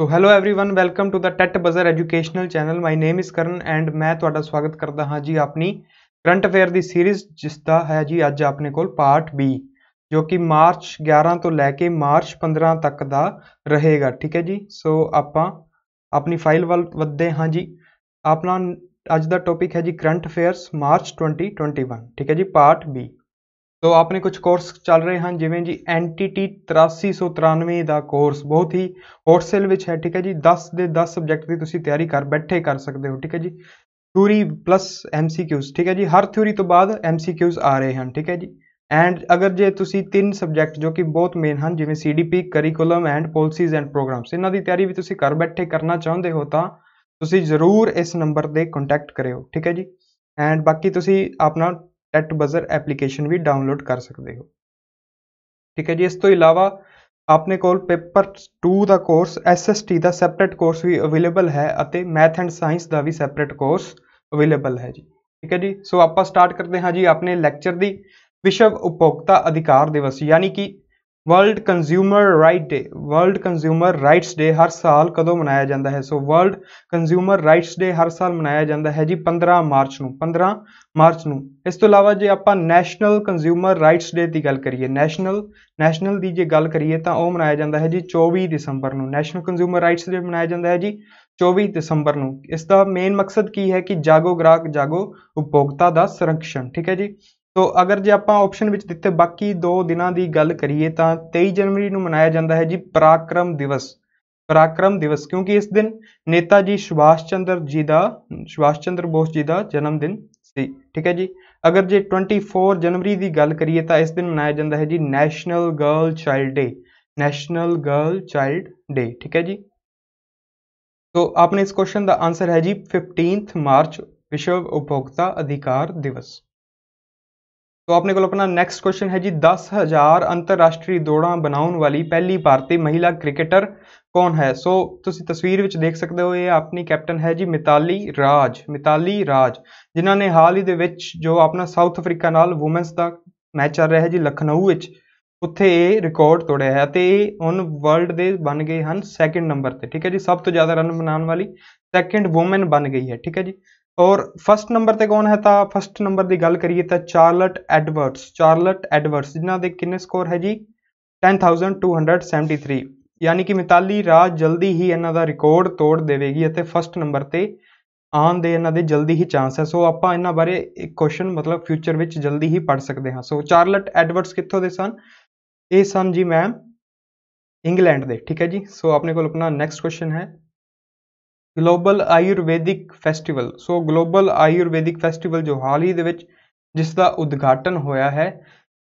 So hello everyone welcome to the TET buzzer educational channel my name is Karan and ਮੈਂ ਤੁਹਾਡਾ ਸਵਾਗਤ ਕਰਦਾ ਹਾਂ ਜੀ ਆਪਣੀ ਕਰੰਟ ਅਫੇਅਰ ਦੀ ਸੀਰੀਜ਼ ਜਿਸ ਦਾ ਹੈ ਜੀ ਅੱਜ ਆਪਣੇ ਕੋਲ ਪਾਰਟ B ਜੋ ਕਿ ਮਾਰਚ 11 ਤੋਂ ਲੈ ਕੇ ਮਾਰਚ 15 ਤੱਕ ਦਾ ਰਹੇਗਾ ਠੀਕ ਹੈ ਜੀ ਸੋ ਆਪਾਂ ਆਪਣੀ ਫਾਈਲ ਵੱਲ ਵਧਦੇ ਹਾਂ ਜੀ ਆਪਣਾ ਅੱਜ ਦਾ ਟੌਪਿਕ ਹੈ ਜੀ ਕਰੰਟ ਅਫੇਅਰਸ ਮਾਰਚ 2021 ਠੀਕ ਹੈ ਜੀ ਪਾਰਟ B ਸੋ ਆਪਣੇ ਕੁਝ ਕੋਰਸ ਚੱਲ ਰਹੇ ਹਨ ਜਿਵੇਂ ਜੀ ਐਂਟੀਟੀ 8393 ਦਾ ਕੋਰਸ ਬਹੁਤ ਹੀ ਹੌਟ ਸੇਲ ਵਿੱਚ ਹੈ ਠੀਕ ਹੈ ਜੀ 10 ਦੇ 10 ਸਬਜੈਕਟ ਦੀ ਤੁਸੀਂ ਤਿਆਰੀ ਕਰ ਬੈਠੇ ਕਰ ਸਕਦੇ ਹੋ ਠੀਕ ਹੈ ਜੀ ਥਿਊਰੀ ਪਲੱਸ MCQs ਠੀਕ ਹੈ ਜੀ ਹਰ ਥਿਊਰੀ ਤੋਂ ਬਾਅਦ MCQs ਆ ਰਹੇ ਹਨ ਠੀਕ ਹੈ ਜੀ ਐਂਡ ਅਗਰ ਜੇ ਤੁਸੀਂ ਤਿੰਨ ਸਬਜੈਕਟ ਜੋ ਕਿ ਬਹੁਤ ਮੇਨ ਹਨ ਜਿਵੇਂ CDP curriculum and policies and programmes ਇਹਨਾਂ ਦੀ ਤਿਆਰੀ ਵੀ ਤੁਸੀਂ ਘਰ ਬੈਠੇ ਕਰਨਾ ਚਾਹੁੰਦੇ ਹੋ ਤਾਂ ਤੁਸੀਂ ਜ਼ਰੂਰ ਇਸ ਨੰਬਰ ਤੇ ਕੰਟੈਕਟ ਕਰਿਓ ਠੀਕ ਹੈ ਜੀ ਐਂਡ ਬਾਕੀ ਤੁਸੀਂ ਆਪਣਾ ਟੈਟ ਬਜ਼ਰ ਐਪਲੀਕੇਸ਼ਨ ਵੀ ਡਾਊਨਲੋਡ ਕਰ ਸਕਦੇ ਹੋ ਠੀਕ ਹੈ ਜੀ ਇਸ ਤੋਂ ਇਲਾਵਾ ਆਪਣੇ ਕੋਲ ਪੇਪਰ 2 ਦਾ ਕੋਰਸ ਐਸਐਸਟੀ ਦਾ ਸੈਪਰੇਟ ਕੋਰਸ ਵੀ ਅਵੇਲੇਬਲ ਹੈ ਅਤੇ ਮੈਥ ਐਂਡ ਸਾਇੰਸ ਦਾ ਵੀ ਸੈਪਰੇਟ ਕੋਰਸ ਅਵੇਲੇਬਲ ਹੈ ਜੀ ਠੀਕ ਹੈ ਜੀ ਸੋ ਆਪਾਂ ਸਟਾਰਟ ਕਰਦੇ ਹਾਂ ਜੀ ਆਪਣੇ ਲੈਕਚਰ ਦੀ ਵਿਸ਼ਵ ਉਪਭੋਗਤਾ ਅਧਿਕਾਰ ਦਿਵਸ ਯਾਨੀ ਕਿ world consumer right day world consumer rights day ਹਰ ਸਾਲ ਕਦੋਂ ਮਨਾਇਆ ਜਾਂਦਾ ਹੈ so world consumer rights day ਹਰ ਸਾਲ ਮਨਾਇਆ ਜਾਂਦਾ ਹੈ ਜੀ 15 ਮਾਰਚ ਨੂੰ 15 ਮਾਰਚ ਨੂੰ ਇਸ ਤੋਂ ਇਲਾਵਾ ਜੇ ਆਪਾਂ ਨੈਸ਼ਨਲ ਕੰਜ਼ਿਊਮਰ ਰਾਈਟਸ ਡੇ ਦੀ ਗੱਲ ਕਰੀਏ ਨੈਸ਼ਨਲ ਨੈਸ਼ਨਲ ਦੀ ਜੇ ਗੱਲ ਕਰੀਏ ਤਾਂ ਉਹ ਮਨਾਇਆ ਜਾਂਦਾ ਹੈ ਜੀ 24 ਦਸੰਬਰ ਨੂੰ ਨੈਸ਼ਨਲ ਕੰਜ਼ਿਊਮਰ ਰਾਈਟਸ ਡੇ ਮਨਾਇਆ ਜਾਂਦਾ ਹੈ ਜੀ 24 ਦਸੰਬਰ ਨੂੰ ਇਸ ਦਾ ਮੇਨ ਮਕਸਦ ਕੀ ਹੈ ਕਿ ਜਾਗੋ ਗ੍ਰਾਹਕ ਜਾਗੋ ਉਪਭੋਗਤਾ ਦਾ ਸੰਰਕਸ਼ਣ ਠੀਕ ਹੈ ਜੀ ਸੋ ਅਗਰ ਜੇ ਆਪਾਂ ਆਪਸ਼ਨ ਵਿੱਚ ਦਿੱਤੇ ਬਾਕੀ 2 ਦਿਨਾਂ ਦੀ ਗੱਲ ਕਰੀਏ ਤਾਂ 23 ਜਨਵਰੀ ਨੂੰ ਮਨਾਇਆ ਜਾਂਦਾ ਹੈ ਜੀ ਪਰਾਕਰਮ ਦਿਵਸ ਪਰਾਕਰਮ ਦਿਵਸ ਕਿਉਂਕਿ ਇਸ ਦਿਨ ਨੇਤਾ ਜੀ ਸੁਭਾਸ਼ ਚੰਦਰ ਜੀ ਦਾ ਸੁਭਾਸ਼ ਚੰਦਰ ਬੋਸ ਜੀ ਦਾ ਜਨਮ ਦਿਨ ਸੀ ਠੀਕ ਹੈ ਜੀ ਅਗਰ ਜੇ 24 ਜਨਵਰੀ ਦੀ ਗੱਲ ਕਰੀਏ ਤਾਂ ਇਸ ਦਿਨ ਮਨਾਇਆ ਜਾਂਦਾ ਹੈ ਜੀ national girl child day national girl child day ਠੀਕ ਹੈ ਜੀ ਸੋ ਆਪਣੇ ਇਸ ਕੁਐਸਚਨ ਦਾ ਆਨਸਰ ਹੈ ਜੀ 15th ਮਾਰਚ ਵਿਸ਼ਵ ਉਪਭੋਗਤਾ ਅਧਿਕਾਰ ਦਿਵਸ ਤੋ ਆਪਣੇ ਕੋਲ ਆਪਣਾ ਨੈਕਸਟ ਕੁਐਸਚਨ ਹੈ ਜੀ 10000 ਅੰਤਰਰਾਸ਼ਟਰੀ ਦੌੜਾਂ ਬਣਾਉਣ ਵਾਲੀ ਪਹਿਲੀ ਭਾਰਤੀ ਮਹਿਲਾ ਕ੍ਰਿਕਟਰ ਕੌਣ ਹੈ ਸੋ ਤੁਸੀਂ ਤਸਵੀਰ ਵਿੱਚ ਦੇਖ ਸਕਦੇ ਹੋ ਇਹ ਆਪਣੀ ਕੈਪਟਨ ਹੈ ਜੀ ਮਿਤਾਲੀ ਰਾਜ ਮਿਤਾਲੀ ਰਾਜ ਜਿਨ੍ਹਾਂ ਨੇ ਹਾਲ ਹੀ ਦੇ ਵਿੱਚ ਜੋ ਆਪਣਾ ਸਾਊਥ ਅਫਰੀਕਾ ਨਾਲ ਔਮਨਸ ਦਾ ਮੈਚ ਚੱਲ ਰਿਹਾ ਹੈ ਜੀ ਲਖਨਊ ਵਿੱਚ ਉੱਥੇ ਇਹ ਰਿਕਾਰਡ ਤੋੜਿਆ ਹੈ ਤੇ ਇਹ ਹੁਣ ਵਰਲਡ ਦੇ ਬਣ ਗਏ ਹਨ ਸੈਕਿੰਡ ਨੰਬਰ ਤੇ ਠੀਕ ਹੈ ਜੀ ਸਭ ਤੋਂ ਜ਼ਿਆਦਾ ਰਨ ਬਣਾਉਣ ਵਾਲੀ ਸੈਕਿੰਡ ਔਮਨ ਬਣ ਗਈ ਹੈ ਠੀਕ ਹੈ ਜੀ ਔਰ ਫਸਟ ਨੰਬਰ ਤੇ ਕੌਣ ਹੈ ਤਾਂ ਫਸਟ ਨੰਬਰ ਦੀ ਗੱਲ ਕਰੀਏ ਤਾਂ ਚਾਰਲਟ ਐਡਵਰਡਸ ਚਾਰਲਟ ਐਡਵਰਡਸ ਜਿਨ੍ਹਾਂ ਦੇ ਕਿੰਨੇ ਸਕੋਰ ਹੈ ਜੀ 10273 ਯਾਨੀ ਕਿ ਮਿਤਾਲੀ ਰਾਜ ਜਲਦੀ ਹੀ ਇਹਨਾਂ ਦਾ ਰਿਕਾਰਡ ਤੋੜ ਦੇਵੇਗੀ ਅਤੇ ਫਸਟ ਨੰਬਰ ਤੇ ਆਉਣ ਦੇ ਇਹਨਾਂ ਦੇ ਜਲਦੀ ਹੀ ਚਾਂਸ ਹੈ ਸੋ ਆਪਾਂ ਇਹਨਾਂ ਬਾਰੇ ਇੱਕ ਕੁਐਸਚਨ ਮਤਲਬ ਫਿਊਚਰ ਵਿੱਚ ਜਲਦੀ ਹੀ ਪੜ ਸਕਦੇ ਹਾਂ ਸੋ ਚਾਰਲਟ ਐਡਵਰਡਸ ਕਿੱਥੋਂ ਦੇ ਸਨ ਇਹ ਸਨ ਜੀ ਮੈਮ ਇੰਗਲੈਂਡ ਦੇ ਠੀਕ ਹੈ ਜੀ ਸੋ ਆਪਣੇ ਕੋਲ ਆਪਣਾ ਨੈਕਸਟ ਕੁਐਸਚਨ ਹੈ global Ayurvedic festival so global Ayurvedic festival ਜੋ ਹਾਲ ਹੀ ਦੇ ਵਿੱਚ ਜਿਸ ਦਾ ਉਦਘਾਟਨ ਹੋਇਆ ਹੈ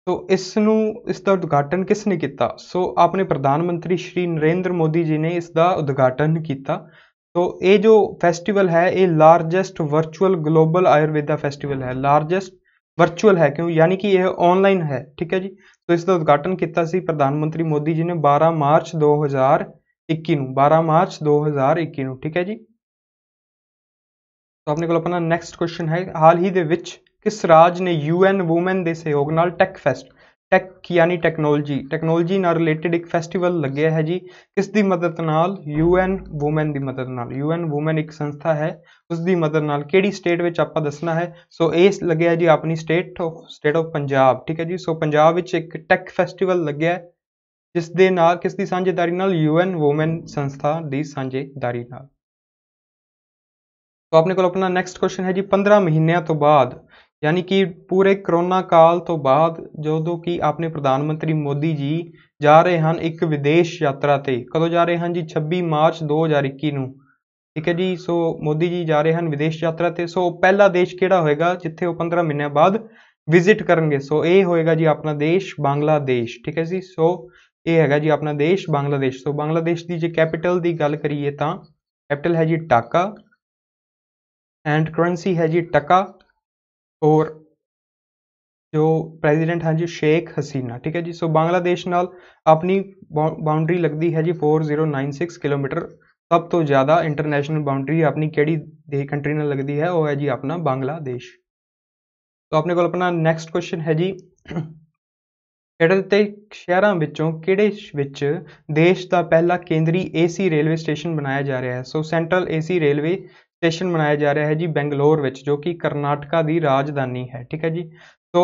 ਸੋ ਇਸ ਨੂੰ ਇਸ ਦਾ ਉਦਘਾਟਨ ਕਿਸ ਨੇ ਕੀਤਾ ਸੋ ਆਪਣੇ ਪ੍ਰਧਾਨ ਮੰਤਰੀ ਸ਼੍ਰੀ ਨਰਿੰਦਰ ਮੋਦੀ ਜੀ ਨੇ ਇਸ ਦਾ ਉਦਘਾਟਨ ਕੀਤਾ ਸੋ ਇਹ ਜੋ ਫੈਸਟੀਵਲ ਹੈ ਇਹ largest virtual global Ayurveda festival ਹੈ ਲਾਰਜੈਸਟ ਵਰਚੁਅਲ ਹੈ ਕਿਉਂ ਯਾਨੀ ਕਿ ਇਹ ਆਨਲਾਈਨ ਹੈ ਠੀਕ ਹੈ ਜੀ ਸੋ ਇਸ ਦਾ ਉਦਘਾਟਨ ਕੀਤਾ ਸੀ ਪ੍ਰਧਾਨ ਮੰਤਰੀ ਮੋਦੀ ਜੀ ਨੇ 12 ਮਾਰਚ 2000 2021 ਨੂੰ 12 ਮਾਰਚ 2021 ਨੂੰ ਠੀਕ ਹੈ ਜੀ ਤਾਂ ਆਪਣੇ ਕੋਲ ਆਪਣਾ ਨੈਕਸਟ ਕੁਐਸਚਨ ਹੈ ਹਾਲ ਹੀ ਦੇ ਵਿੱਚ ਕਿਸ ਰਾਜ ਨੇ ਯੂਐਨ ਔਮਨ ਦੇ ਸਹਿਯੋਗ ਨਾਲ ਟੈਕ ਫੈਸਟ ਟੈਕ ਯਾਨੀ ਟੈਕਨੋਲੋਜੀ ਟੈਕਨੋਲੋਜੀ ਨਾਲ ਰਿਲੇਟਡ ਇੱਕ ਫੈਸਟੀਵਲ ਲੱਗਿਆ ਹੈ ਜੀ ਕਿਸ ਦੀ ਮਦਦ ਨਾਲ ਯੂਐਨ ਔਮਨ ਦੀ ਮਦਦ ਨਾਲ ਯੂਐਨ ਔਮਨ ਇੱਕ ਸੰਸਥਾ ਹੈ ਉਸ ਦੀ ਮਦਦ ਨਾਲ ਕਿਹੜੀ ਸਟੇਟ ਵਿੱਚ ਆਪਾਂ ਦੱਸਣਾ ਹੈ ਸੋ ਇਹ ਲੱਗਿਆ ਜੀ ਆਪਣੀ ਸਟੇਟ ਸਟੇਟ ਆਫ ਪੰਜਾਬ ਠੀਕ ਹੈ ਜੀ ਸੋ ਪੰਜਾਬ ਵਿੱਚ ਇੱਕ ਟੈਕ ਫੈਸਟੀਵਲ ਲੱਗਿਆ ਹੈ ਜਿਸ ਦੇ ਨਾਲ ਕਿਸ ਦੀ ਸਾਂਝੇਦਾਰੀ ਨਾਲ ਯੂਐਨ ਔਮਨ ਸੰਸਥਾ ਦੀ ਸਾਂਝੇਦਾਰੀ ਨਾਲ ਤਾਂ ਆਪਣੇ ਕੋਲ ਆਪਣਾ ਨੈਕਸਟ ਕੁਐਸਚਨ ਹੈ ਜੀ 15 ਮਹੀਨਿਆਂ ਤੋਂ ਬਾਅਦ ਯਾਨੀ ਕਿ ਪੂਰੇ ਕਰੋਨਾ ਕਾਲ ਤੋਂ ਬਾਅਦ ਜਦੋਂ ਕਿ ਆਪਣੇ ਪ੍ਰਧਾਨ ਮੰਤਰੀ ਮੋਦੀ ਜੀ ਜਾ ਰਹੇ ਹਨ ਇੱਕ ਵਿਦੇਸ਼ ਯਾਤਰਾ ਤੇ ਕਦੋਂ ਜਾ ਰਹੇ ਹਨ ਜੀ 26 ਮਾਰਚ 2021 ਨੂੰ ਠੀਕ ਹੈ ਜੀ ਸੋ ਮੋਦੀ ਜੀ ਜਾ ਰਹੇ ਹਨ ਵਿਦੇਸ਼ ਯਾਤਰਾ ਤੇ ਸੋ ਪਹਿਲਾ ਦੇਸ਼ ਕਿਹੜਾ ਹੋਏਗਾ ਜਿੱਥੇ ਉਹ 15 ਮਹੀਨਿਆਂ ਬਾਅਦ ਵਿਜ਼ਿਟ ਕਰਨਗੇ ਸੋ ਇਹ ਹੋਏਗਾ ਜੀ ਆਪਣਾ ਦੇਸ਼ ਬੰਗਲਾਦੇਸ਼ ਠੀਕ ਹੈ ਜੀ ਸੋ ਇਹ ਹੈਗਾ ਜੀ ਆਪਣਾ ਦੇਸ਼ ਬੰਗਲਾਦੇਸ਼ ਸੋ ਬੰਗਲਾਦੇਸ਼ ਦੀ ਜੇ ਕੈਪੀਟਲ ਦੀ ਗੱਲ ਕਰੀਏ ਤਾਂ ਕੈਪੀਟਲ ਹੈ ਜੀ ਟਾਕਾ ਐਂਡ ਕਰੰਸੀ ਹੈ ਜੀ ਟਕਾ ਔਰ ਜੋ ਪ੍ਰੈਜ਼ੀਡੈਂਟ ਹਾਂ ਜੀ ਸ਼ੇਖ ਹਸੀਨਾ ਠੀਕ ਹੈ ਜੀ ਸੋ ਬੰਗਲਾਦੇਸ਼ ਨਾਲ ਆਪਣੀ ਬਾਉਂਡਰੀ ਲੱਗਦੀ ਹੈ ਜੀ 4096 ਕਿਲੋਮੀਟਰ ਸਭ ਤੋਂ ਜ਼ਿਆਦਾ ਇੰਟਰਨੈਸ਼ਨਲ ਬਾਉਂਡਰੀ ਆਪਣੀ ਕਿਹੜੀ ਦੇ ਕੰਟਰੀ ਨਾਲ ਲੱਗਦੀ ਹੈ ਉਹ ਹੈ ਜੀ ਆਪਣਾ ਬੰਗਲਾਦੇਸ਼ तो ਆਪਣੇ को अपना नेक्स्ट क्वेश्चन है जी ਹੇਠਾਂ ਤੇ ਸ਼ਹਿਰਾਂ ਵਿੱਚੋਂ ਕਿਹੜੇ ਵਿੱਚ ਦੇਸ਼ ਦਾ ਪਹਿਲਾ ਕੇਂਦਰੀ ਏਸੀ ਰੇਲਵੇ ਸਟੇਸ਼ਨ ਬਣਾਇਆ ਜਾ ਰਿਹਾ ਹੈ so central AC railway station ਬਣਾਇਆ ਜਾ ਰਿਹਾ ਹੈ ਜੀ ਬੈਂਗਲੌਰ ਵਿੱਚ ਜੋ ਕਿ ਕਰਨਾਟਕਾ ਦੀ ਰਾਜਧਾਨੀ ਹੈ ਠੀਕ ਹੈ ਜੀ ਸੋ